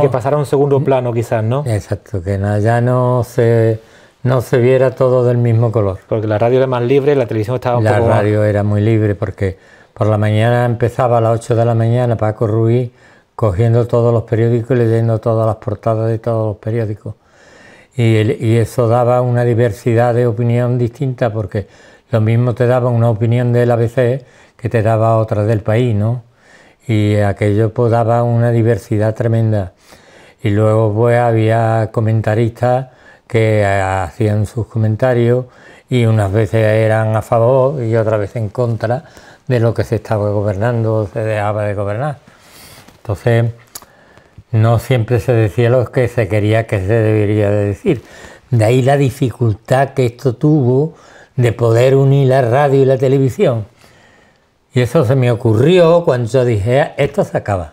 que pasara a un segundo plano quizás, ¿no? Exacto, que ya no se, no se viera todo del mismo color. Porque la radio era más libre, la televisión estaba un la La radio era muy libre porque por la mañana empezaba a las 8 de la mañana Paco Ruiz cogiendo todos los periódicos y leyendo todas las portadas de todos los periódicos. Y, y eso daba una diversidad de opinión distinta porque lo mismo te daba una opinión del ABC que te daba otra del país, ¿no? Y aquello pues daba una diversidad tremenda. Y luego pues había comentaristas que eh, hacían sus comentarios y unas veces eran a favor y otras veces en contra de lo que se estaba gobernando o se dejaba de gobernar. Entonces, no siempre se decía lo que se quería que se debería de decir. De ahí la dificultad que esto tuvo de poder unir la radio y la televisión. Y eso se me ocurrió cuando yo dije, ah, esto se acaba.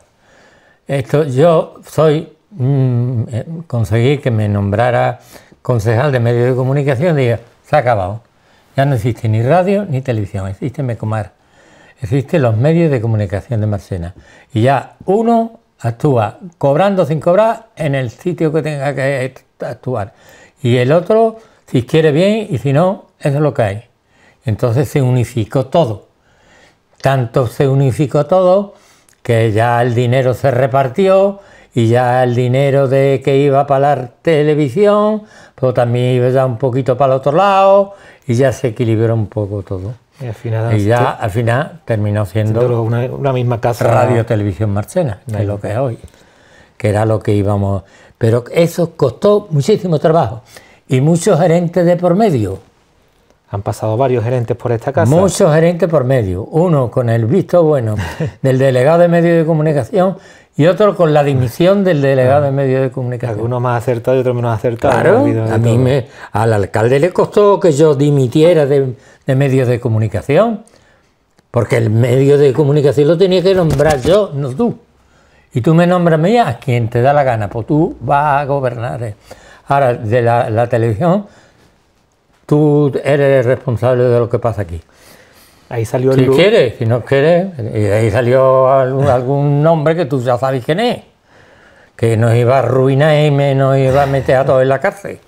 Esto, yo soy, mm, eh, conseguí que me nombrara concejal de medios de comunicación y dije, se ha acabado. Ya no existe ni radio ni televisión, existe Mecomar, existen los medios de comunicación de Marcena. Y ya uno actúa cobrando sin cobrar en el sitio que tenga que actuar. Y el otro si quiere bien y si no, eso es lo que hay. Entonces se unificó todo. Tanto se unificó todo que ya el dinero se repartió y ya el dinero de que iba para la televisión, pero también iba ya un poquito para el otro lado y ya se equilibró un poco todo. Y, al final, ya al final terminó siendo una, misma casa. Radio Televisión Marchena, que es lo que es hoy, que era lo que íbamos. Pero eso costó muchísimo trabajo. Y muchos gerentes de por medio. Han pasado varios gerentes por esta casa. Muchos gerentes por medio. Uno con el visto bueno del delegado de medios de comunicación y otro con la dimisión del delegado de ah. medios de comunicación. Uno más acertado y otro menos acertado... Claro, a mí al alcalde le costó que yo dimitiera de, de, medios de comunicación, porque el medio de comunicación lo tenía que nombrar yo, no tú. Y tú me nombras mí a quien te da la gana, pues tú vas a gobernar. Eh. Ahora, de la, televisión, tú eres responsable de lo que pasa aquí. Ahí salió el Si quieres, si no quieres. Y ahí salió algún, nombre que tú ya sabes quién es. Que nos iba a arruinar y nos iba a meter a todos en la cárcel.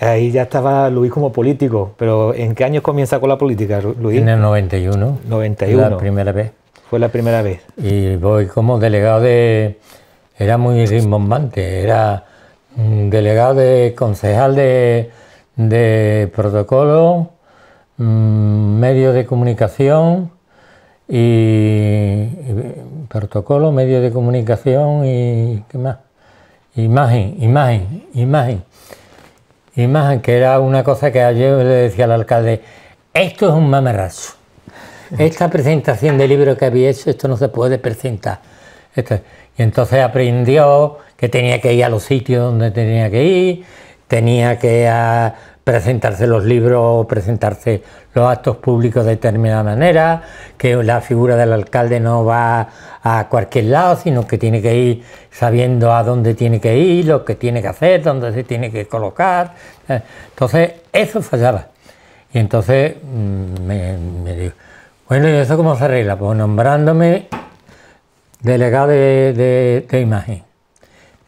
Ahí ya estaba Luis como político. Pero ¿en qué años comienza con la política, Luis? En el 91. 91. La primera vez. Fue la primera vez. Y voy como delegado de... Era muy rimbombante. Era Mm, delegado de concejal de, protocolo, mm, ...medio de comunicación y, protocolo, medio de comunicación y qué más. Imagen, imagen, imagen. Imagen, que era una cosa que ayer le decía al alcalde, esto es un mamarrazo. Esta presentación de libro que había hecho, esto no se puede presentar. y entonces aprendió que tenía que ir a los sitios donde tenía que ir, tenía que ah, presentarse los libros, presentarse los actos públicos de determinada manera, que la figura del alcalde no va a cualquier lado, sino que tiene que ir sabiendo a dónde tiene que ir, lo que tiene que hacer, dónde se tiene que colocar. Entonces, eso fallaba. Y entonces mm, me, bueno, ¿y eso cómo se arregla? Pues nombrándome delegado de imagen.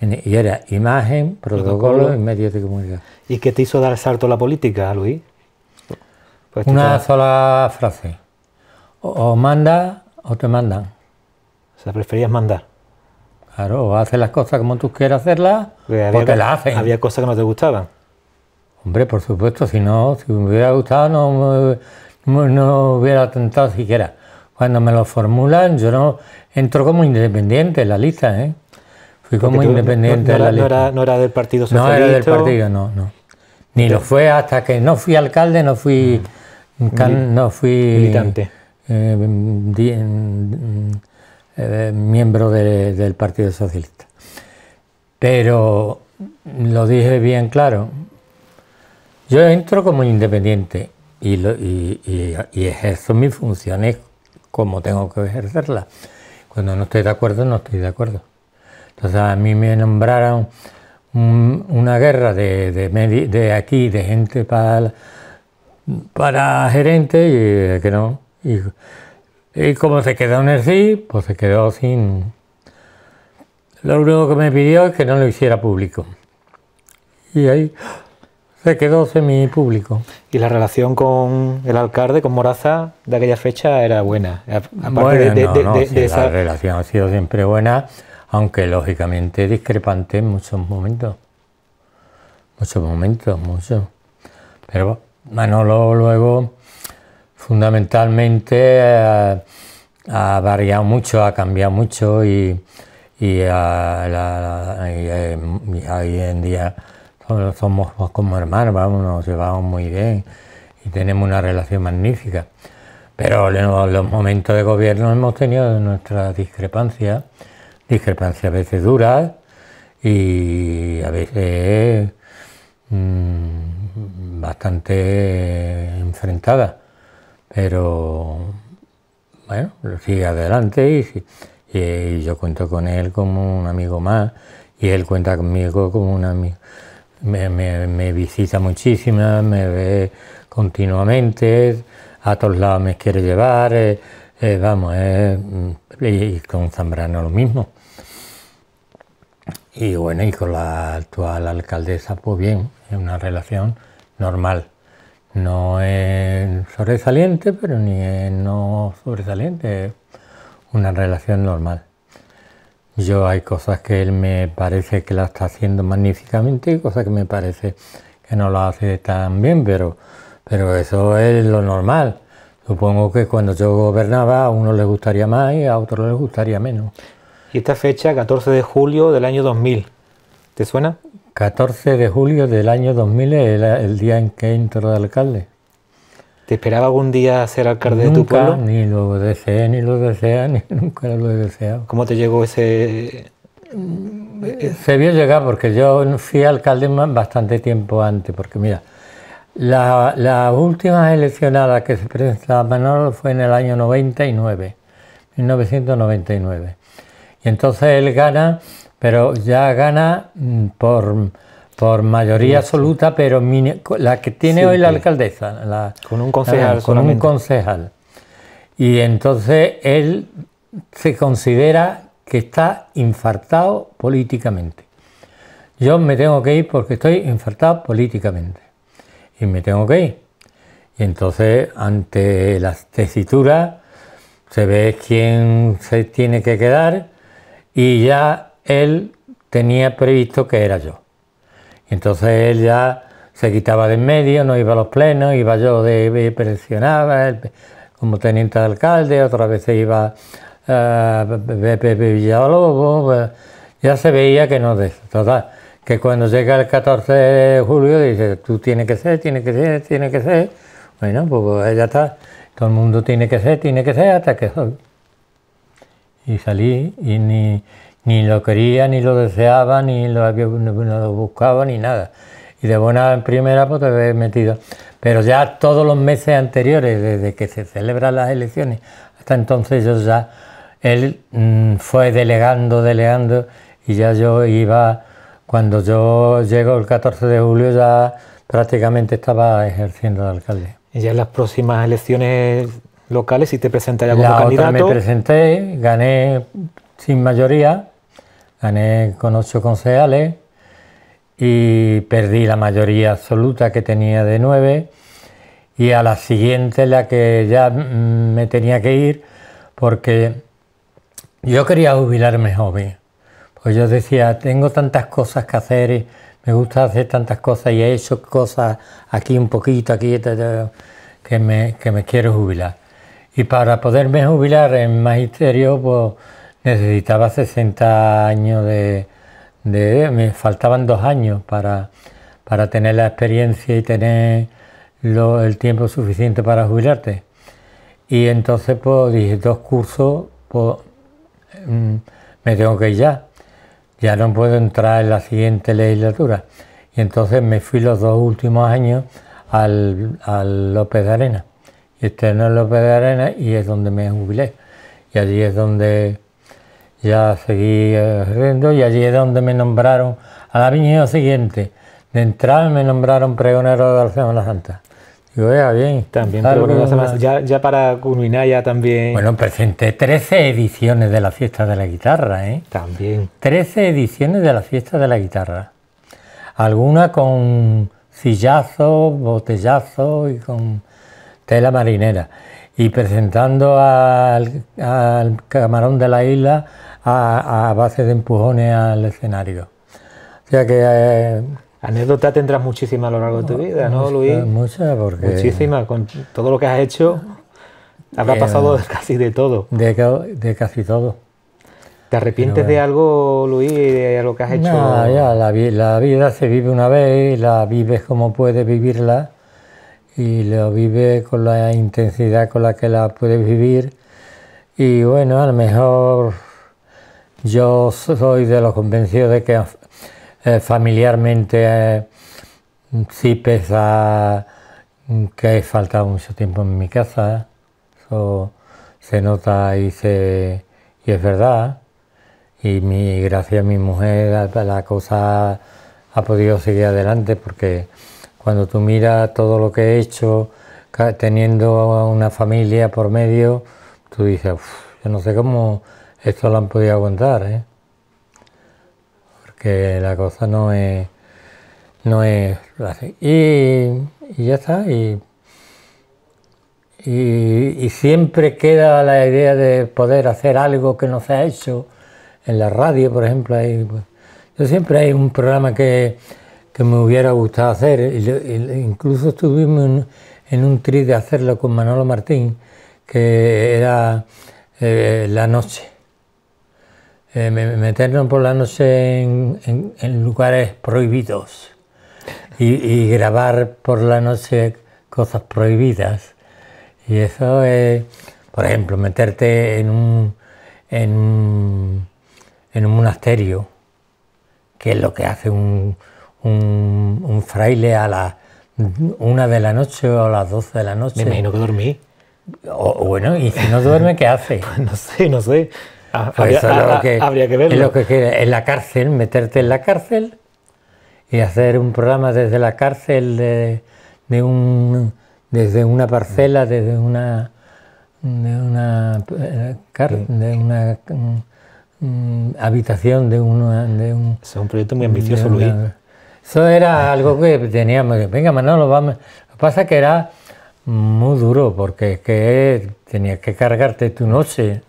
Y era imagen, protocolo, y medios de comunicación. ¿Y qué te hizo dar salto a la política, Luis? Pues Una sola frase. O, manda o te mandan. O sea, preferías mandar. Claro, o haces las cosas como tú quieras hacerlas, porque o te las hacen. Había cosas que no te gustaban. Hombre, por supuesto, si no, si me hubiera gustado, no, hubiera tentado siquiera. Cuando me lo formulan, yo no entro como independiente en la lista, ¿eh? Fui como independiente no, de la no era, no era, del Partido Socialista. No era del partido, no, no. Ni lo fue hasta que no fui alcalde, no fui. Mm. no fui. Militante. Eh, eh, eh, miembro del Partido Socialista. Pero lo dije bien claro. Yo entro como independiente y ejerzo mis funciones como tengo que ejercerlas. Cuando no estoy de acuerdo, no estoy de acuerdo. Entonces a mí me nombraron una guerra de, de, aquí, de gente para, para gerente y eh, que no. Y, como se quedó en el pues se quedó sin... Lo único que me pidió es que no lo hiciera público. Y ahí se quedó semi público. ¿Y la relación con el alcalde, con Moraza, de aquella fecha era buena? Aparte bueno, no, esa... relación ha sido siempre buena aunque lógicamente discrepante en muchos momentos, muchos momentos, muchos. Pero Manolo luego fundamentalmente eh, ha variado mucho, ha cambiado mucho y, y, eh, eh, hoy en día somos pues, como hermanos, vamos, nos llevamos muy bien y tenemos una relación magnífica. Pero en los momentos de gobierno hemos tenido nuestras discrepancias discrepancias a veces duras y a veces mm, bastante enfrentada, pero bueno, sigue adelante y yo cuento con él como un amigo más y él cuenta conmigo como un amigo. Me, me, visita muchísimo, me ve continuamente, a todos lados me quiere llevar, eh, eh, vamos, eh, y con Zambrano lo mismo. Y bueno, y con la actual alcaldesa, pues bien, es una relación normal. No es sobresaliente, pero ni es no sobresaliente, es una relación normal. Yo hay cosas que él me parece que la está haciendo magníficamente y cosas que me parece que no lo hace tan bien, pero, pero eso es lo normal. Supongo que cuando yo gobernaba a uno le gustaría más y a otro le gustaría menos. Y esta fecha, 14 de julio del año 2000. ¿Te suena? 14 de julio del año 2000 era el día en que entró de alcalde. ¿Te esperaba algún día ser alcalde de tu pueblo? Ni lo deseé, ni lo desea, ni nunca lo he deseado. ¿Cómo te llegó ese.? Eh, se vio llegar porque yo fui alcalde bastante tiempo antes, porque mira, las la últimas elecciones a las que se presentaba Manolo fue en el año 99, 1999. Y entonces él gana, pero ya gana mm, por, mayoría absoluta, pero la que tiene hoy la alcaldesa. con un concejal. con un concejal. Y entonces él se considera que está infartado políticamente. Yo me tengo que ir porque estoy infartado políticamente. Y me tengo que ir. Y entonces, ante las tesituras, se ve quién se tiene que quedar y ya él tenía previsto que era yo. Entonces él ya se quitaba de en medio, no iba a los plenos, iba yo de, presionaba como teniente de alcalde, otra vez se iba a eh, Villalobos, eh, ya se veía que no de que cuando llega el 14 de julio dice, tú tienes que ser, tienes que ser, tienes que ser. Bueno, pues, pues ya está, todo el mundo tiene que ser, tiene que ser, hasta que y salí y ni, ni lo quería, ni lo deseaba, ni lo, buscaba, ni nada. Y de buena en primera pues te ves metido. Pero ya todos los meses anteriores, desde que se celebran las elecciones, hasta entonces yo ya, él mm, fue delegando, delegando, y ya yo iba, cuando yo llego el 14 de julio ya prácticamente estaba ejerciendo de alcalde. ¿Y ya en las próximas elecciones locales y te presentaría como la candidato. Otra me presenté, gané sin mayoría, gané con ocho concejales y perdí la mayoría absoluta que tenía de nueve. Y a la siguiente, la que ya mm, me tenía que ir, porque yo quería jubilarme joven. Pues yo decía, tengo tantas cosas que hacer, me gusta hacer tantas cosas y he hecho cosas aquí un poquito, aquí, que me, que me quiero jubilar. Y para poderme jubilar en magisterio, pues necesitaba 60 años de, me faltaban dos años para, para tener la experiencia y tener el tiempo suficiente para jubilarte. Y entonces pues dije, dos cursos, pues mm, me tengo que ir ya. Ya no puedo entrar en la siguiente legislatura. Y entonces me fui los dos últimos años al, al López de Arena no en López de Arena y es donde me jubilé. Y allí es donde ya seguí eh, riendo y allí es donde me nombraron a la año siguiente. De entrada me nombraron pregonero de la Semana Santa. Digo, vea, bien. También pregonero de la ya, ya para culminar también... Bueno, presenté 13 ediciones de la Fiesta de la Guitarra, ¿eh? También. 13 ediciones de la Fiesta de la Guitarra. Algunas con sillazo botellazo y con tela marinera y presentando al, camarón de la isla a, base de empujones al escenario. O sea que... Eh, Anécdota tendrás muchísima a lo largo de tu vida, ¿no, Luis? Muchas, porque... Muchísima, con todo lo que has hecho habrá eh, pasado casi de todo. De, casi todo. ¿Te arrepientes de algo, Luis, de lo que has hecho? la, vida se vive una vez, y la vives como puedes vivirla y lo vive con la intensidad con la que la puede vivir. Y bueno, a lo mejor yo soy de los convencidos de que eh, familiarmente eh, sí pesa que he faltado mucho tiempo en mi casa. Eso se nota y, se, y es verdad. Y mi, gracias a mi mujer la cosa ha podido seguir adelante porque cuando tú miras todo lo que he hecho, teniendo una familia por medio, tú dices, yo no sé cómo esto lo han podido aguantar, ¿eh? porque la cosa no es, no es Y, ya está, y, y, siempre queda la idea de poder hacer algo que no se ha hecho. En la radio, por ejemplo, hay, pues, yo siempre hay un programa que que me hubiera gustado hacer. Incluso estuvimos en, un tri de hacerlo con Manolo Martín, que era eh, la noche. Eh, meternos por la noche en, lugares prohibidos y, grabar por la noche cosas prohibidas. Y eso es, por ejemplo, meterte en un, en, en un monasterio, que es lo que hace un, un, fraile a la una de la noche o a las 12 de la noche. Me imagino que dormí. O, bueno, y si no duerme, ¿qué hace? no sé, no sé. Ah, pues ah, ah, habría, que, verlo. Es en la cárcel, meterte en la cárcel y hacer un programa desde la cárcel, de, un, desde una parcela, desde una de una, eh, de una mm, habitación de, una, de un... Es un proyecto muy ambicioso, Luis. Eso era algo que teníamos que, venga, Manolo, vamos. Lo que pasa que era muy duro porque que tenías que cargarte tu noche.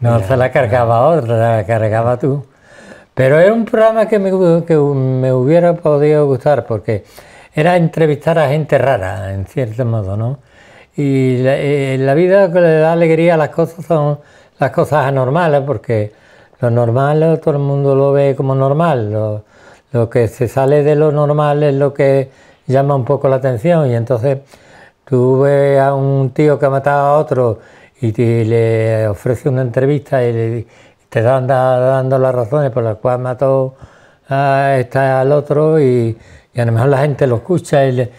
No se la cargaba otra, la cargaba tú. Pero era un programa que me, que me hubiera podido gustar porque era entrevistar a gente rara, en cierto modo, ¿no? Y la, eh, la vida que le da alegría a las cosas son las cosas anormales porque lo normal todo el mundo lo ve como normal. Lo que se sale de lo normal es lo que llama un poco la atención y entonces tú ves a un tío que ha matado a otro y, le ofrece una entrevista y te anda dando las razones por las cuales mató a esta, al otro y, a lo mejor la gente lo escucha y,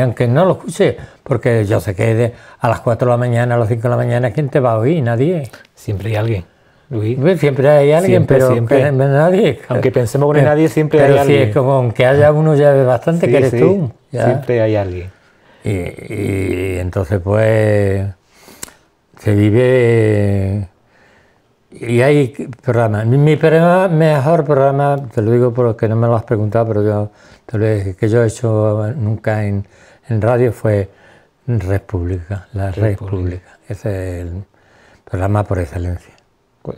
aunque no lo escuche, porque yo sé que a las 4 de la mañana, a las 5 de la mañana, ¿quién te va a oír? Nadie. Siempre hay alguien. Siempre hay alguien, pero siempre. nadie. Aunque pensemos que no hay nadie, siempre hay alguien. Es como, que haya uno ya es bastante que eres tú. Siempre hay alguien. Y, entonces pues se vive y hay programas. Mi, programa, mejor programa, te lo digo por que no me lo has preguntado, pero yo que yo he hecho nunca en, radio fue República, la República. Ese es el programa por excelencia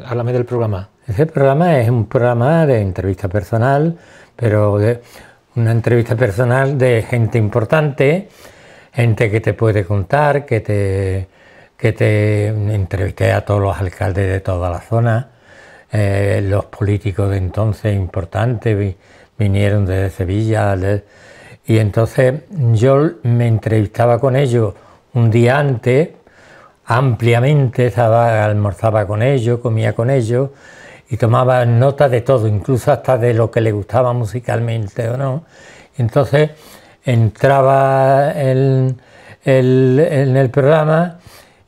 háblame del programa. Ese programa es un programa de entrevista personal, pero de una entrevista personal de gente importante, gente que te puede contar, que te, que te entrevisté a todos los alcaldes de toda la zona, eh, los políticos de entonces importantes vinieron desde Sevilla. y entonces yo me entrevistaba con ellos un día antes ampliamente, almorzaba con ellos, comía con ellos y tomaba nota de todo, incluso hasta de lo que le gustaba musicalmente o no. Entonces entraba en, el programa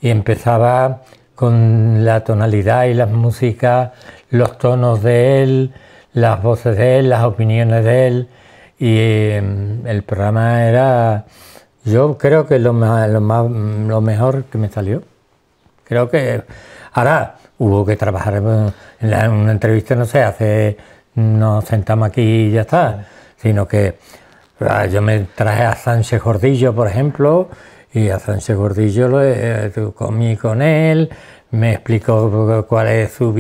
y empezaba con la tonalidad y las músicas, los tonos de él, las voces de él, las opiniones de él y em, el programa era yo creo que lo, lo, lo mejor que me salió. Creo que ahora hubo que trabajar eh, en, una entrevista, no sé, hace, nos sentamos aquí y ya está, sino que ah, yo me traje a Sánchez Gordillo, por ejemplo, y a Sánchez Gordillo lo eh, comí con él, me explicó cuál es su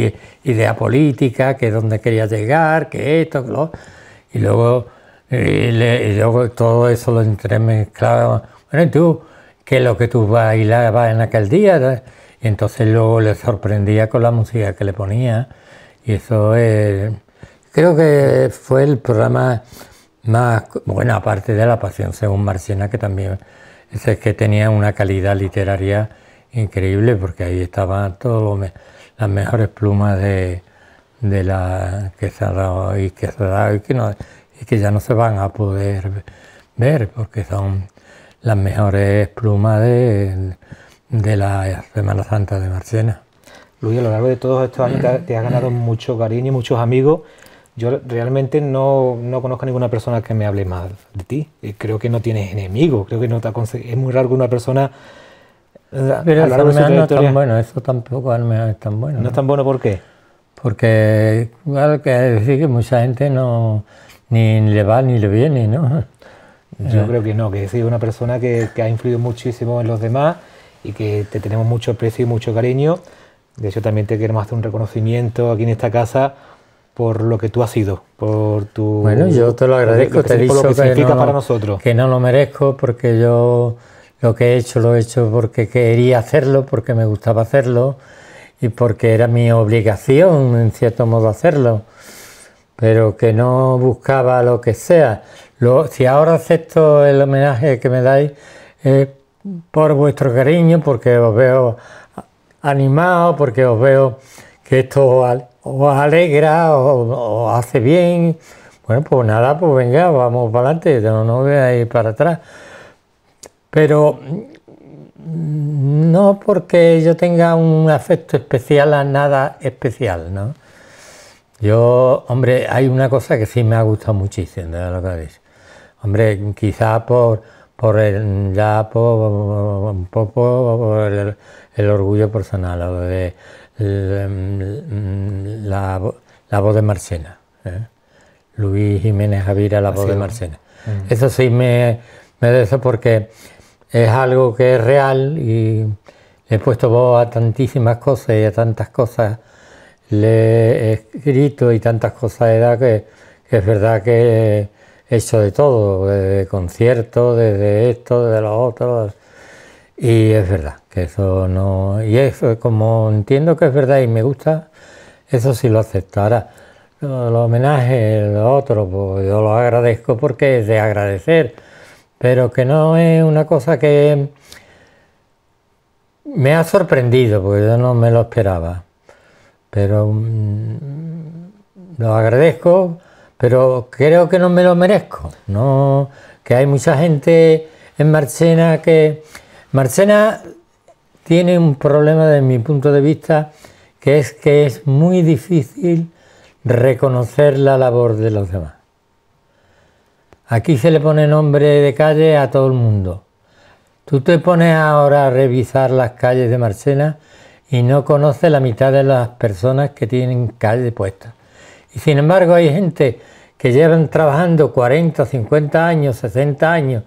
idea política, que dónde quería llegar, que esto, que lo. Y luego y, le, todo eso lo entremezclaba. Bueno, tú, que lo que tú bailabas en aquel día, entonces luego le sorprendía con la música que le ponía. Y eso eh, creo que fue el programa más, bueno, aparte de La Pasión según Marciana, que también es que tenía una calidad literaria increíble, porque ahí estaban todas las mejores plumas de, de la que se ha dado y que se y que no y que ya no se van a poder ver porque son las mejores plumas de, la Semana Santa de Marcena". Luis, a lo largo de todos estos años te, has ganado mm. mucho cariño y muchos amigos. Yo realmente no, conozco a ninguna persona que me hable mal de ti. Eh, creo que no tienes enemigos, creo que no te es muy raro que una persona... Eh, Pero a no es tan bueno, eso tampoco es tan bueno. ¿No, es tan bueno por qué? Porque, igual que decir que mucha gente no ni le va ni le viene, ¿no? Yo eh. creo que no, que es una persona que, ha influido muchísimo en los demás y que te tenemos mucho aprecio y mucho cariño. De hecho, también te queremos hacer un reconocimiento aquí en esta casa por lo que tú has sido, por tu... Bueno, yo te lo agradezco, te digo que, para nosotros. Que no lo merezco porque yo lo que he hecho lo he hecho porque quería hacerlo, porque me gustaba hacerlo y porque era mi obligación, en cierto modo, hacerlo pero que no buscaba lo que sea. si ahora acepto el homenaje que me dais por vuestro cariño, porque os veo animado, porque os veo que esto os alegra, o hace bien. Bueno, pues nada, pues venga, vamos para adelante, no, no veáis para atrás. Pero no porque yo tenga un afecto especial a nada especial, ¿no? Yo, hombre, hay una cosa que sí me ha gustado muchísimo de lo que habéis. Hombre, quizá por, por el, por, un poco el, orgullo personal, de mm, la, voz de Marcena. ¿eh? Luis Jiménez Javira, la ah, voz de Marcena. Mm. Eso sí me, me eso porque es algo que es real y he puesto voz a tantísimas cosas y a tantas cosas le he escrito y tantas cosas de que, que es verdad que he hecho de todo, desde conciertos, desde esto, desde lo otro. Y es verdad que eso no. Y eso como entiendo que es verdad y me gusta, eso sí lo acepto. Ahora, los homenajes, los otros, pues yo los agradezco porque es de agradecer, pero que no es una cosa que me ha sorprendido, porque yo no me lo esperaba pero mm, lo agradezco, pero creo que no me lo merezco. No, que hay mucha gente en Marchena que Marsella tiene un problema desde mi punto de vista que es que es muy difícil reconocer la labor de los demás. Aquí se le pone nombre de calle a todo el mundo. Tú te pones ahora a revisar las calles de Marsella y no conoce la mitad de las personas que tienen calle puesta. Y sin embargo hay gente que llevan trabajando 40, 50 años, 60 años,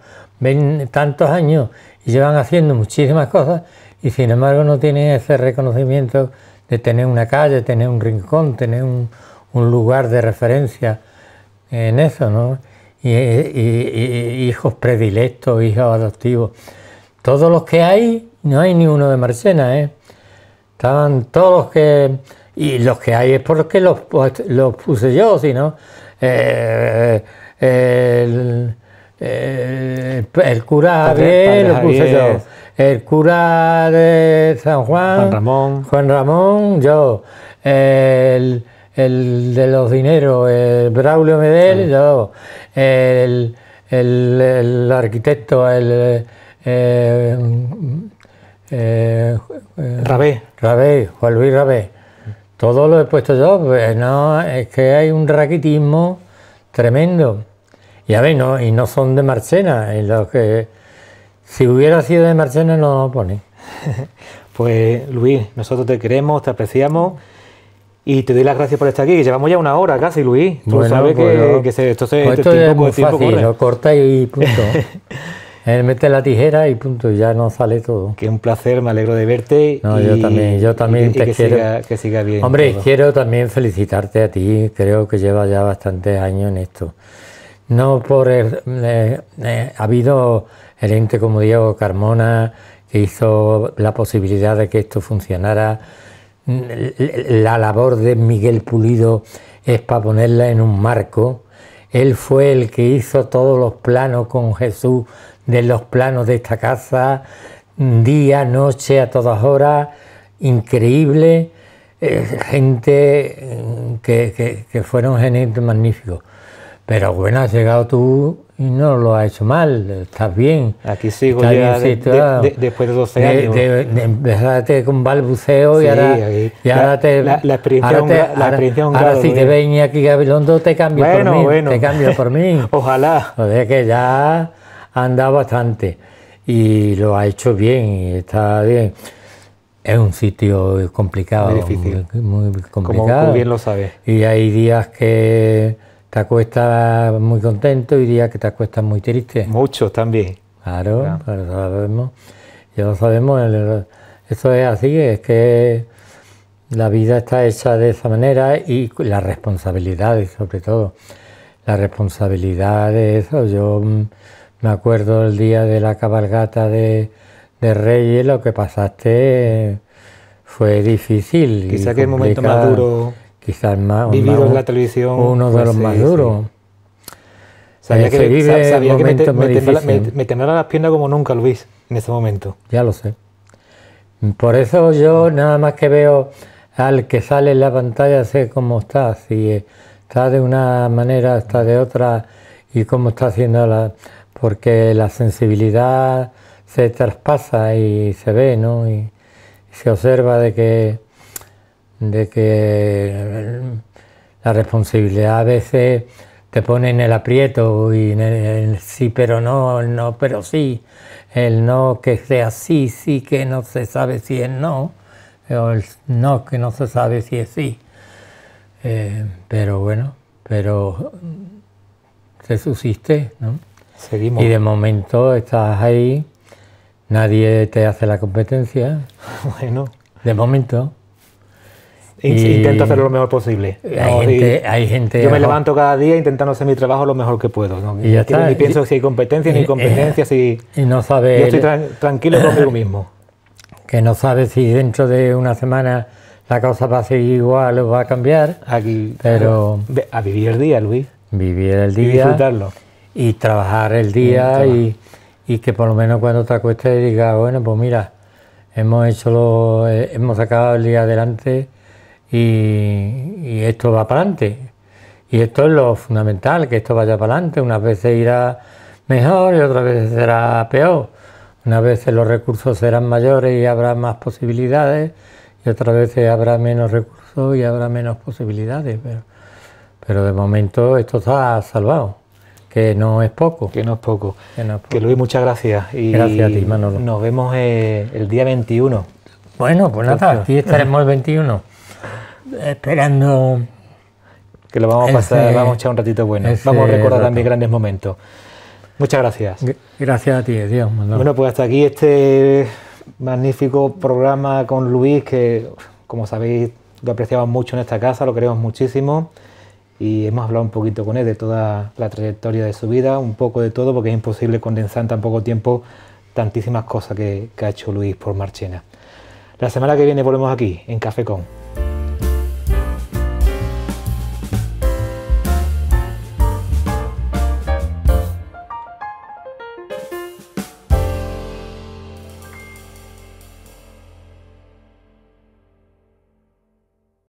tantos años y llevan haciendo muchísimas cosas y sin embargo no tienen ese reconocimiento de tener una calle, tener un rincón, tener un, lugar de referencia en eso, ¿no? Y, hijos predilectos, hijos adoptivos. Todos los que hay, no hay ni uno de Marchena, ¿eh? Estaban todos los que... Y los que hay es porque los, pues, los puse yo, si no... Eh, el, el, eh, el, cura puse yo. El cura de San Juan, Juan Ramón, Juan Ramón yo. El, de los dineros, Braulio Medel, yo. El, el, arquitecto, el. Eh, eh, eh, Rabé. Rabé, Juan Luis Rabé. Todo lo he puesto yo, pues, no, es que hay un raquitismo tremendo. Y a ver, no, y no son de Marchena, si hubiera sido de Marchena no lo pone. pues Luis, nosotros te queremos, te apreciamos. Y te doy las gracias por estar aquí, llevamos ya una hora casi, Luis. Tú sabes que, pues, esto pues este es muy fácil, corta y punto. Él mete la tijera y punto, ya no sale todo. Qué un placer, me alegro de verte. yo también, yo también te que Siga, que siga bien. Hombre, quiero también felicitarte a ti, creo que llevas ya bastantes años en esto. No por. El, ha habido gente como Diego Carmona que hizo la posibilidad de que esto funcionara. La labor de Miguel Pulido es para ponerla en un marco él fue el que hizo todos los planos con Jesús, de los planos de esta casa, día, noche, a todas horas, increíble, eh, gente eh, que, que, que fueron genios magníficos. Pero bueno, has llegado tú y no lo ha hecho mal, estás bien. Aquí sigo ya después de 12 años. Dejaste con balbuceo y ahora, y ahora te. La, la experiencia ahora, te, la ahora, si te ven aquí Gabilondo, te cambio por mí. Te cambio por mí. Ojalá. O sea que ya anda bastante y lo ha hecho bien está bien. Es un sitio complicado. Muy difícil. Muy, complicado. Como bien lo sabes. Y hay días que te acuestas muy contento y días que te acuestas muy triste. Muchos también. Claro, pero sabemos. Ya lo sabemos, eso es así, es que la vida está hecha de esa manera y las responsabilidades, sobre todo. ...la responsabilidad de eso. Yo mm, me acuerdo el día de la cabalgata de, de Reyes, lo que pasaste fue difícil. Quizá que el momento más duro quizás más... Vivido en la televisión. Uno de pues los más duros. Sabía, eh, que, sabía que, me, te, me, las piernas como nunca, Luis, en ese momento. Ya lo sé. Por eso yo nada más que veo al que sale en la pantalla, sé cómo está, si está de una manera, está de otra, y cómo está haciendo la... porque la sensibilidad se traspasa y se ve, ¿no? Y se observa de que de que la responsabilidad a veces te pone en el aprieto y en el, sí pero no, el no pero sí, el no que sea sí, sí que no se sabe si es no, o el no que no se sabe si es sí. Eh, pero bueno, pero se subsiste, ¿no? Seguimos. Y de momento estás ahí, nadie te hace la competencia. bueno. De momento. Intento hacer lo mejor posible. Hay, gente, yo me levanto cada día intentando hacer mi trabajo lo mejor que puedo. Y, ni pienso si hay competencias, ni competencia, Y no sabe. Yo estoy tranquilo conmigo mismo. Que no sabe si dentro de una semana la cosa va a seguir igual o va a cambiar. Aquí. Pero. A vivir el día, Luis. Vivir el día. Y disfrutarlo. Y trabajar el día y, y, que por lo menos cuando te acuestes digas, bueno, pues mira, hemos hecho lo, eh, hemos sacado el día adelante y, esto va para adelante. Y esto es lo fundamental, que esto vaya para adelante. Unas veces irá mejor y otras veces será peor. Unas veces los recursos serán mayores y habrá más posibilidades y otras veces habrá menos recursos y habrá menos posibilidades. Pero, de momento esto está salvado, que no es poco. Que no es poco. Que, Luis, muchas gracias. Y gracias a ti, Manolo. Nos vemos eh, el día 21. Bueno, pues nada, aquí estaremos el 21 esperando. Que lo vamos a pasar, vamos a echar un ratito bueno. Vamos a recordar también grandes momentos. Muchas gracias. Gracias a ti, Dios. Bueno, pues hasta aquí este magnífico programa con Luis, que como sabéis lo apreciamos mucho en esta casa, lo queremos muchísimo y hemos hablado un poquito con él de toda la trayectoria de su vida, un poco de todo, porque es imposible condensar en tan poco tiempo tantísimas cosas que, que ha hecho Luis por Marchena. La semana que viene volvemos aquí, en Café Con.